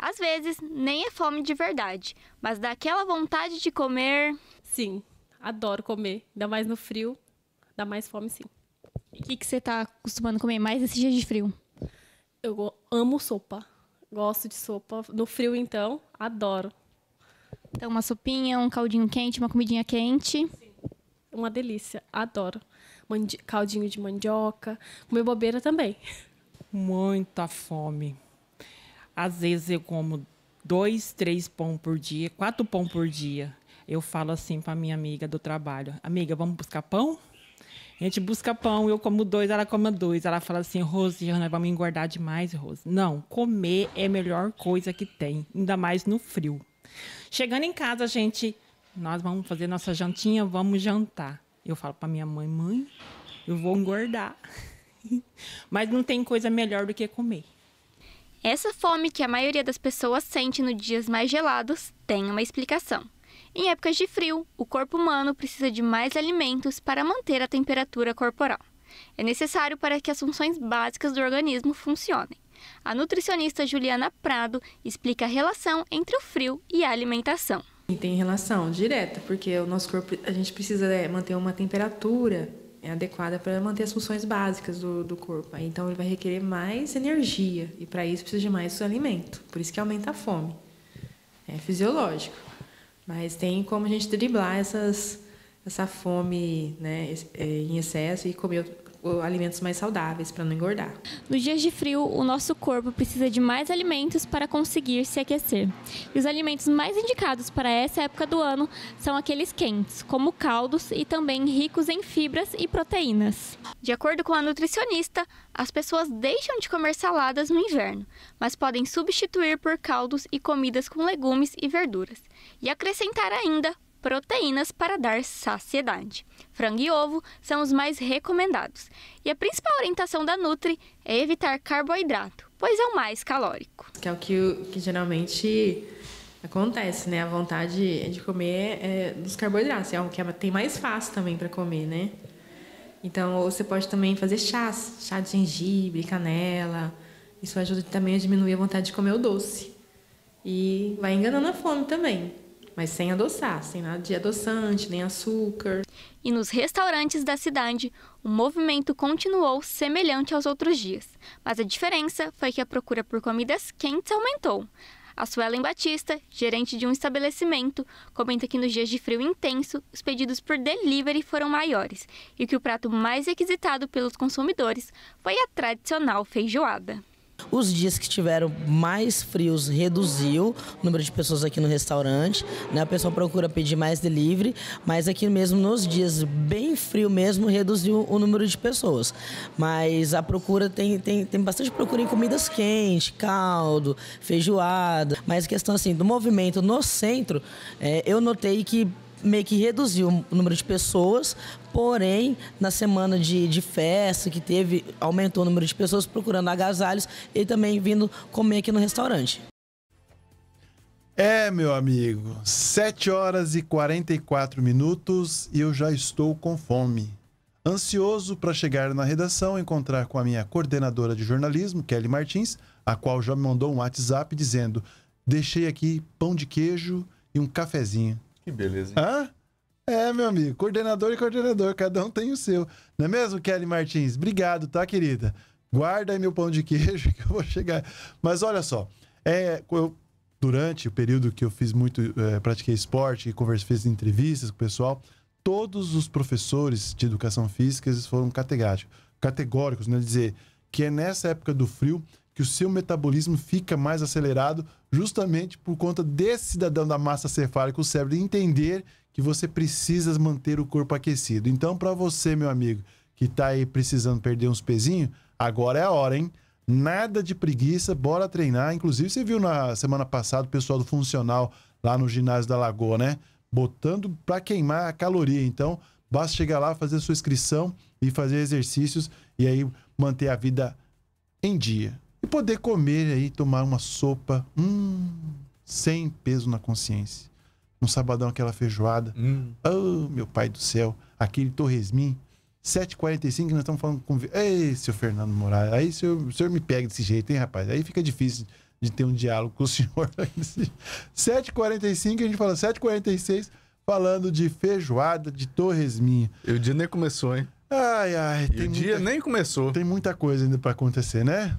Às vezes, nem é fome de verdade, mas dá aquela vontade de comer. Sim, adoro comer, ainda mais no frio, dá mais fome sim. E o que, você tá acostumando a comer mais nesse dia de frio? Eu amo sopa. Gosto de sopa. No frio, então, adoro. Então, uma sopinha, um caldinho quente, uma comidinha quente. Sim. Uma delícia, adoro. Mandi caldinho de mandioca. Comer bobeira também. Muita fome. Às vezes eu como dois, três pão por dia, quatro pão por dia. Eu falo assim para minha amiga do trabalho: Amiga, vamos buscar pão? A gente busca pão, eu como dois, ela come dois. Ela fala assim, Rose, nós vamos engordar demais, Rose. Não, comer é a melhor coisa que tem, ainda mais no frio. Chegando em casa, a gente, nós vamos fazer nossa jantinha, vamos jantar. Eu falo para minha mãe, mãe, eu vou engordar. Mas não tem coisa melhor do que comer. Essa fome que a maioria das pessoas sente nos dias mais gelados tem uma explicação. Em épocas de frio, o corpo humano precisa de mais alimentos para manter a temperatura corporal. É necessário para que as funções básicas do organismo funcionem. A nutricionista Juliana Prado explica a relação entre o frio e a alimentação. E tem relação direta, porque o nosso corpo, a gente precisa é, manter uma temperatura é adequada para manter as funções básicas do, do corpo. Então ele vai requerer mais energia e para isso precisa de mais alimento. Por isso que aumenta a fome. É fisiológico. Mas tem como a gente driblar essas, essa fome né, é, em excesso e comer alimentos mais saudáveis para não engordar. Nos dias de frio, o nosso corpo precisa de mais alimentos para conseguir se aquecer. E os alimentos mais indicados para essa época do ano são aqueles quentes, como caldos e também ricos em fibras e proteínas. De acordo com a nutricionista, as pessoas deixam de comer saladas no inverno, mas podem substituir por caldos e comidas com legumes e verduras, e acrescentar ainda proteínas para dar saciedade. Frango e ovo são os mais recomendados. E a principal orientação da Nutri é evitar carboidrato, pois é o mais calórico. Que é o que, que geralmente acontece, né? A vontade de comer é dos carboidratos, é o que é tem mais fácil também para comer, né? Então, você pode também fazer chás, chá de gengibre, canela. Isso ajuda também a diminuir a vontade de comer o doce. E vai enganando a fome também mas sem adoçar, sem nada de adoçante, nem açúcar. E nos restaurantes da cidade, o movimento continuou semelhante aos outros dias, mas a diferença foi que a procura por comidas quentes aumentou. A Suelen Batista, gerente de um estabelecimento, comenta que nos dias de frio intenso, os pedidos por delivery foram maiores e que o prato mais requisitado pelos consumidores foi a tradicional feijoada. Os dias que tiveram mais frios reduziu o número de pessoas aqui no restaurante, né? A pessoa procura pedir mais delivery, mas aqui mesmo nos dias bem frio mesmo reduziu o número de pessoas. Mas a procura tem, tem, tem bastante procura em comidas quentes, caldo, feijoada, mas a questão assim do movimento no centro, é, eu notei que meio que reduziu o número de pessoas, porém, na semana de, de festa que teve, aumentou o número de pessoas procurando agasalhos e também vindo comer aqui no restaurante. É, meu amigo, 7 horas e 44 minutos e eu já estou com fome. Ansioso para chegar na redação, encontrar com a minha coordenadora de jornalismo, Kelly Martins, a qual já me mandou um WhatsApp dizendo: Deixei aqui pão de queijo e um cafezinho. Que beleza. Hein? Hã? É, meu amigo, coordenador e coordenador, cada um tem o seu. Não é mesmo, Kelly Martins? Obrigado, tá, querida? Guarda aí meu pão de queijo que eu vou chegar. Mas olha só, é, eu, durante o período que eu fiz muito, é, pratiquei esporte e conversei, fiz entrevistas com o pessoal, todos os professores de educação física eles foram categóricos, categóricos, né? Dizer que é nessa época do frio que o seu metabolismo fica mais acelerado justamente por conta desse cidadão da massa cefálica, o cérebro, entender que você precisa manter o corpo aquecido. Então, para você, meu amigo, que está aí precisando perder uns pezinhos, agora é a hora, hein? Nada de preguiça, bora treinar. Inclusive, você viu na semana passada o pessoal do funcional lá no ginásio da Lagoa, né? Botando para queimar a caloria. Então, basta chegar lá, fazer a sua inscrição e fazer exercícios e aí manter a vida em dia e poder comer aí, tomar uma sopa, hum, sem peso na consciência. Um sabadão, aquela feijoada. Hum. Oh, meu pai do céu, aquele torresmin. 7h45, nós estamos falando com. Ei, seu Fernando Moraes, aí o senhor, o senhor me pega desse jeito, hein, rapaz? Aí fica difícil de ter um diálogo com o senhor. 7h45, a gente fala 7h46, falando de feijoada, de torresminha. E o dia nem começou, hein? Ai, ai. o muita... dia nem começou. Tem muita coisa ainda para acontecer, né?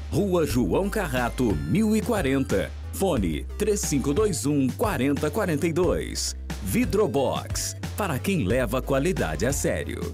Rua João Carrato, 1040. Fone 3521 4042. Vidrobox, para quem leva qualidade a sério.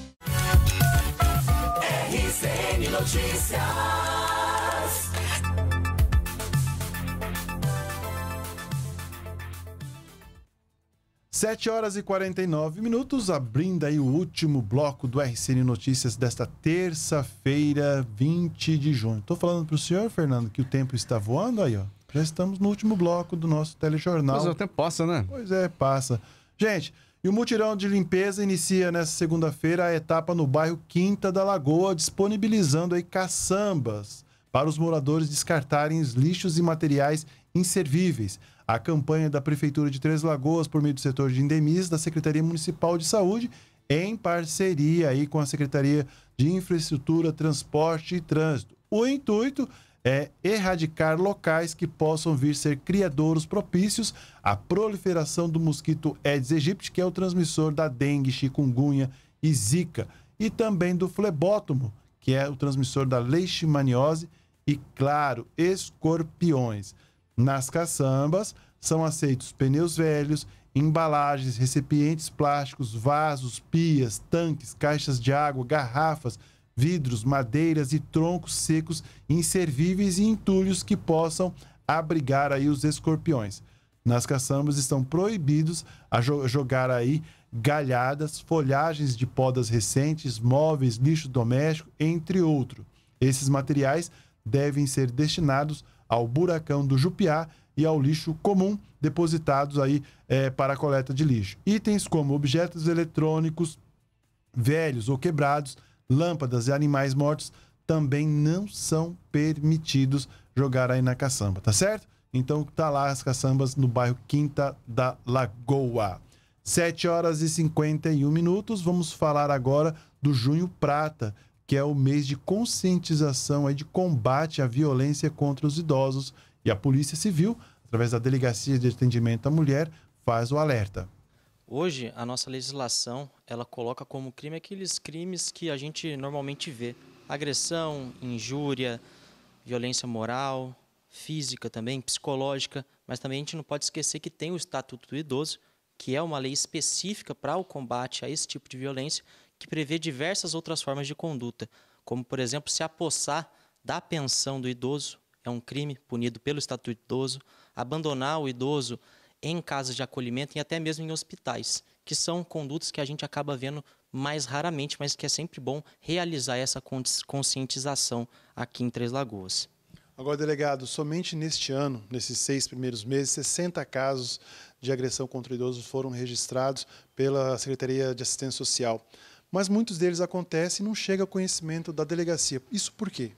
Notícias. Sete horas e 49 minutos, abrindo aí o último bloco do RCN Notícias desta terça-feira, 20 de junho. Estou falando para o senhor, Fernando, que o tempo está voando aí, ó. Já estamos no último bloco do nosso telejornal. Mas até passa, né? Pois é, passa. Gente, e o mutirão de limpeza inicia nesta segunda-feira a etapa no bairro Quinta da Lagoa, disponibilizando aí caçambas para os moradores descartarem os lixos e materiais inservíveis. A campanha da Prefeitura de Três Lagoas, por meio do setor de endemias da Secretaria Municipal de Saúde, em parceria aí com a Secretaria de Infraestrutura, Transporte e Trânsito. O intuito é erradicar locais que possam vir ser criadouros propícios à proliferação do mosquito Aedes aegypti, que é o transmissor da dengue, chikungunya e zika, e também do flebótomo, que é o transmissor da leishmaniose e, claro, escorpiões. Nas caçambas são aceitos pneus velhos, embalagens, recipientes plásticos, vasos, pias, tanques, caixas de água, garrafas, vidros, madeiras e troncos secos inservíveis e entulhos que possam abrigar aí os escorpiões. Nas caçambas estão proibidos a jo jogar aí galhadas, folhagens de podas recentes, móveis, lixo doméstico, entre outros. Esses materiais devem ser destinados ao buracão do Jupiá e ao lixo comum depositados aí é, para a coleta de lixo. Itens como objetos eletrônicos velhos ou quebrados, lâmpadas e animais mortos também não são permitidos jogar aí na caçamba, tá certo? Então tá lá as caçambas no bairro Quinta da Lagoa. 7 horas e 51 minutos, vamos falar agora do Junho Prata, que é o mês de conscientização e de combate à violência contra os idosos e a Polícia Civil, através da Delegacia de Atendimento à Mulher, faz o alerta. Hoje, a nossa legislação, ela coloca como crime aqueles crimes que a gente normalmente vê. Agressão, injúria, violência moral, física também, psicológica, mas também a gente não pode esquecer que tem o Estatuto do Idoso, que é uma lei específica para o combate a esse tipo de violência, que prevê diversas outras formas de conduta, como, por exemplo, se apossar da pensão do idoso, é um crime punido pelo Estatuto do Idoso, abandonar o idoso em casas de acolhimento e até mesmo em hospitais, que são condutas que a gente acaba vendo mais raramente, mas que é sempre bom realizar essa conscientização aqui em Três Lagoas. Agora, delegado, somente neste ano, nesses seis primeiros meses, 60 casos de agressão contra idosos foram registrados pela Secretaria de Assistência Social. Mas muitos deles acontecem e não chega ao conhecimento da delegacia. Isso por quê?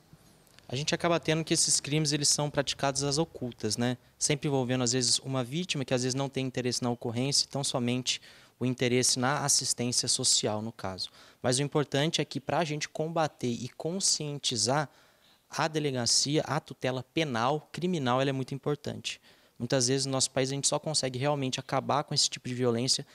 a gente acaba tendo que esses crimes eles são praticados às ocultas, né? Sempre envolvendo às vezes uma vítima que às vezes não tem interesse na ocorrência, então somente o interesse na assistência social no caso. Mas o importante é que para a gente combater e conscientizar a delegacia, a tutela penal, criminal, ela é muito importante. Muitas vezes no nosso país a gente só consegue realmente acabar com esse tipo de violência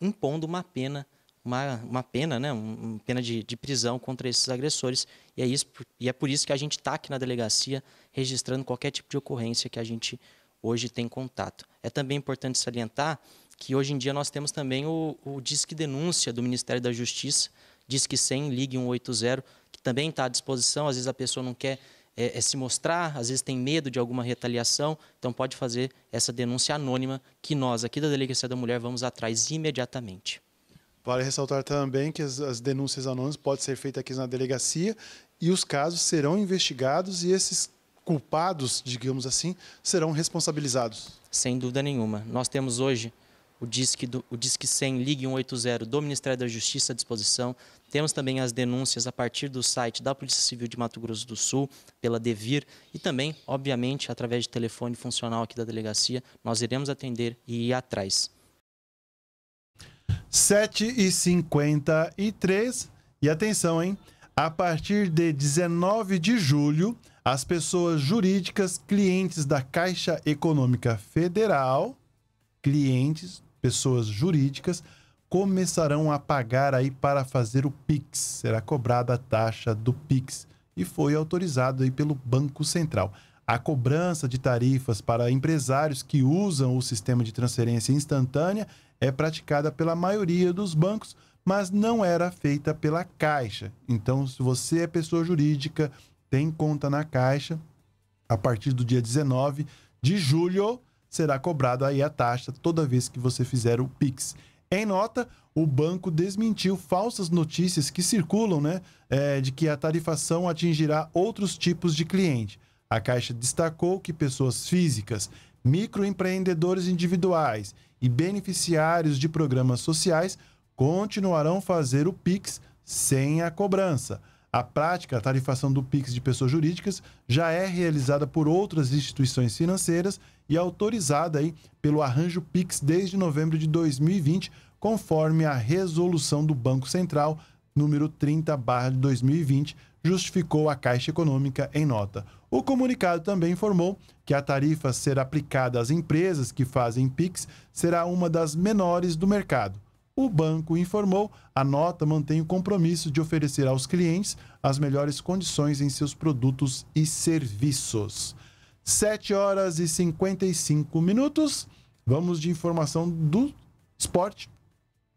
impondo uma pena uma, uma pena, né? uma pena de, de prisão contra esses agressores. E é, isso, e é por isso que a gente está aqui na delegacia registrando qualquer tipo de ocorrência que a gente hoje tem contato. É também importante salientar que hoje em dia nós temos também o, o Disque Denúncia do Ministério da Justiça, Disque 100, Ligue 180, que também está à disposição. Às vezes a pessoa não quer é, é se mostrar, às vezes tem medo de alguma retaliação, então pode fazer essa denúncia anônima que nós, aqui da Delegacia da Mulher, vamos atrás imediatamente. Vale ressaltar também que as, as denúncias anônimas podem ser feitas aqui na delegacia e os casos serão investigados e esses culpados, digamos assim, serão responsabilizados. Sem dúvida nenhuma. Nós temos hoje o Disque, do, o Disque 100 Ligue 180 do Ministério da Justiça à disposição. Temos também as denúncias a partir do site da Polícia Civil de Mato Grosso do Sul, pela Devir, e também, obviamente, através de telefone funcional aqui da delegacia, nós iremos atender e ir atrás. 7h53. E atenção, hein? A partir de 19 de julho, as pessoas jurídicas, clientes da Caixa Econômica Federal, clientes, pessoas jurídicas, começarão a pagar aí para fazer o Pix. Será cobrada a taxa do Pix e foi autorizado aí pelo Banco Central. A cobrança de tarifas para empresários que usam o sistema de transferência instantânea é praticada pela maioria dos bancos, mas não era feita pela Caixa. Então, se você é pessoa jurídica, tem conta na Caixa, a partir do dia 19 de julho será cobrada aí a taxa toda vez que você fizer o Pix. Em nota, o banco desmentiu falsas notícias que circulam, né, é, de que a tarifação atingirá outros tipos de cliente. A Caixa destacou que pessoas físicas, microempreendedores individuais e beneficiários de programas sociais continuarão a fazer o PIX sem a cobrança. A prática, a tarifação do PIX de pessoas jurídicas já é realizada por outras instituições financeiras e autorizada aí pelo arranjo PIX desde novembro de 2020, conforme a resolução do Banco Central número 30/2020, justificou a Caixa Econômica em nota. O comunicado também informou que a tarifa a ser aplicada às empresas que fazem PIX será uma das menores do mercado. O banco informou, a nota mantém o compromisso de oferecer aos clientes as melhores condições em seus produtos e serviços. 7 horas e 55 minutos. Vamos de informação do esporte.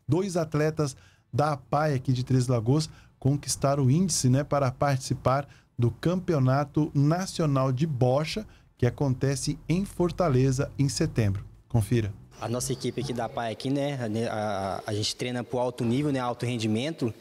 Dois atletas da PAI aqui de Três Lagoas conquistaram o índice né, para participar do Campeonato Nacional de Bocha, que acontece em Fortaleza em setembro. Confira. A nossa equipe aqui da PAI aqui, né, a, a, a gente treina para alto nível, né, alto rendimento,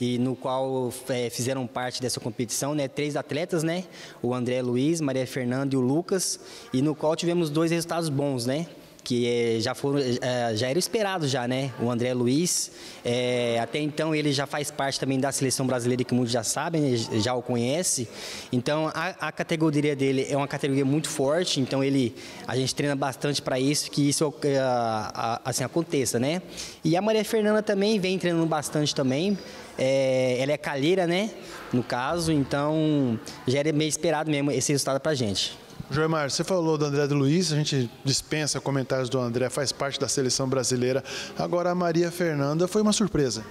e no qual é, fizeram parte dessa competição, né, três atletas, né, o André Luiz, Maria Fernanda e o Lucas, e no qual tivemos dois resultados bons, né, que é, já foram é, já era esperado já, né? O André Luiz, é, até então ele já faz parte também da seleção brasileira que muitos já sabem, né? já o conhece. Então a, a categoria dele é uma categoria muito forte, então ele a gente treina bastante para isso, que isso é, a, a, assim aconteça, né? E a Maria Fernanda também vem treinando bastante também. É, ela é calheira, né? No caso, então já era meio esperado mesmo esse resultado a gente. Joemar, você falou do André do Luiz, a gente dispensa comentários do André, faz parte da seleção brasileira. Agora a Maria Fernanda foi uma surpresa.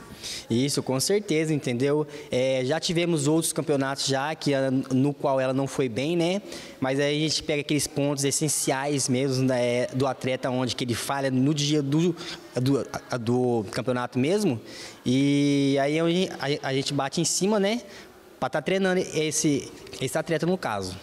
Isso, com certeza, entendeu? É, já tivemos outros campeonatos já que ah, no qual ela não foi bem, né? Mas aí a gente pega aqueles pontos essenciais mesmo né, do atleta onde que ele falha no dia do, do, do campeonato mesmo. E aí a gente bate em cima, né? Para estar tá treinando esse, esse atleta no caso.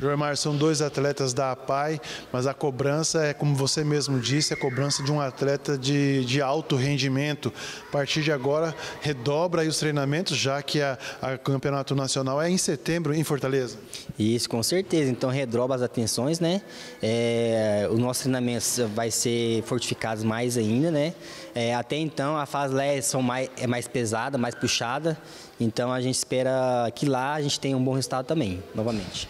Joemar, são dois atletas da APAI, mas a cobrança é, como você mesmo disse, a cobrança de um atleta de, de alto rendimento. A partir de agora, redobra os treinamentos, já que a, a Campeonato Nacional é em setembro em Fortaleza. Isso, com certeza. Então, redobra as atenções, né? É, o nosso treinamento vai ser fortificado mais ainda, né? É, até então, a fase lá é, mais, é mais pesada, mais puxada. Então, a gente espera que lá a gente tenha um bom resultado também, novamente.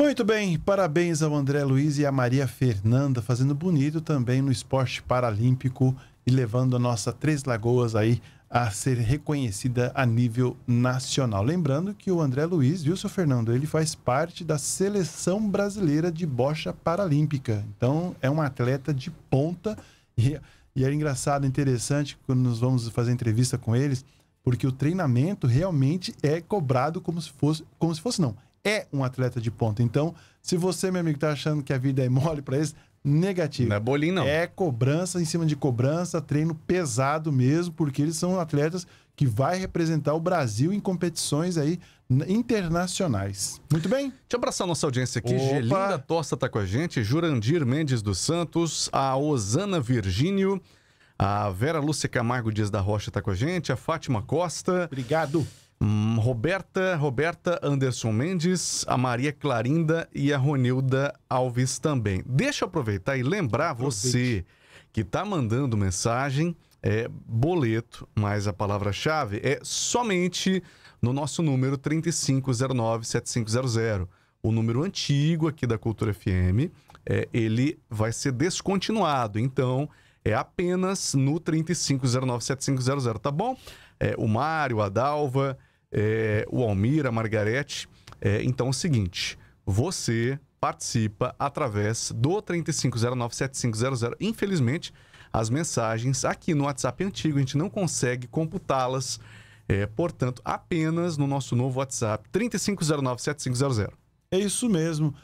Muito bem, parabéns ao André Luiz e à Maria Fernanda, fazendo bonito também no esporte paralímpico e levando a nossa Três Lagoas aí a ser reconhecida a nível nacional. Lembrando que o André Luiz, viu, seu Fernando, ele faz parte da seleção brasileira de bocha paralímpica. Então, é um atleta de ponta e, e é engraçado, interessante, quando nós vamos fazer entrevista com eles, porque o treinamento realmente é cobrado como se fosse, como se fosse não, é um atleta de ponta. Então, se você, meu amigo, está achando que a vida é mole para eles, negativo. Não é bolinho, não. É cobrança em cima de cobrança, treino pesado mesmo, porque eles são atletas que vai representar o Brasil em competições aí internacionais. Muito bem? Deixa eu abraçar nossa audiência aqui. Opa. Gelinda Tosta está com a gente, Jurandir Mendes dos Santos, a Osana Virgínio, a Vera Lúcia Camargo Dias da Rocha está com a gente, a Fátima Costa. Obrigado. Hum, Roberta, Roberta Anderson Mendes, a Maria Clarinda e a Ronilda Alves também. Deixa eu aproveitar e lembrar Aproveite. você que está mandando mensagem, é boleto, mas a palavra-chave é somente no nosso número 3509-7500. O número antigo aqui da Cultura FM, é, ele vai ser descontinuado. Então, é apenas no 3509-7500, tá bom? É, o Mário, a Dalva, é, o Almir, a Margarete. É, então é o seguinte, você participa através do 35097500. Infelizmente, as mensagens aqui no WhatsApp antigo, a gente não consegue computá-las. É, portanto, apenas no nosso novo WhatsApp, 35097500. É isso mesmo.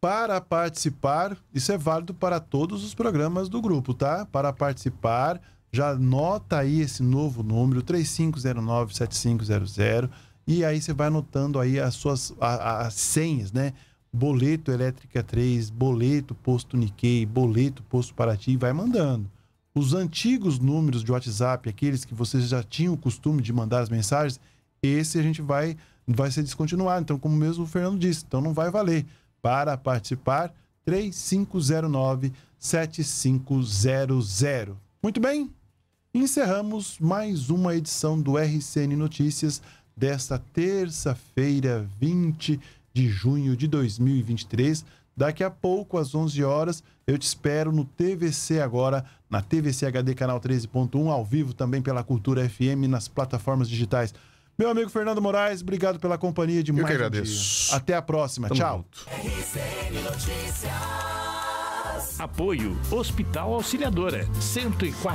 Para participar, isso é válido para todos os programas do grupo, tá? Para participar, já nota aí esse novo número, 3509-7500, e aí você vai anotando aí as suas as senhas, né? Boleto Elétrica 3, boleto Posto Nikkei, boleto Posto Paraty, e vai mandando. Os antigos números de WhatsApp, aqueles que vocês já tinham o costume de mandar as mensagens, esse a gente vai vai ser descontinuado. Então, como mesmo o Fernando disse, então não vai valer. Para participar, 3509 7500. Muito bem, encerramos mais uma edição do RCN Notícias desta terça-feira, 20 de junho de 2023. Daqui a pouco, às 11 horas, eu te espero no TVC agora, na TVC HD Canal 13.1, ao vivo também pela Cultura FM nas plataformas digitais. Meu amigo Fernando Moraes, obrigado pela companhia de eu mais que agradeço. Um Até a próxima. Tamo Tchau. Apoio Hospital Auxiliadora 104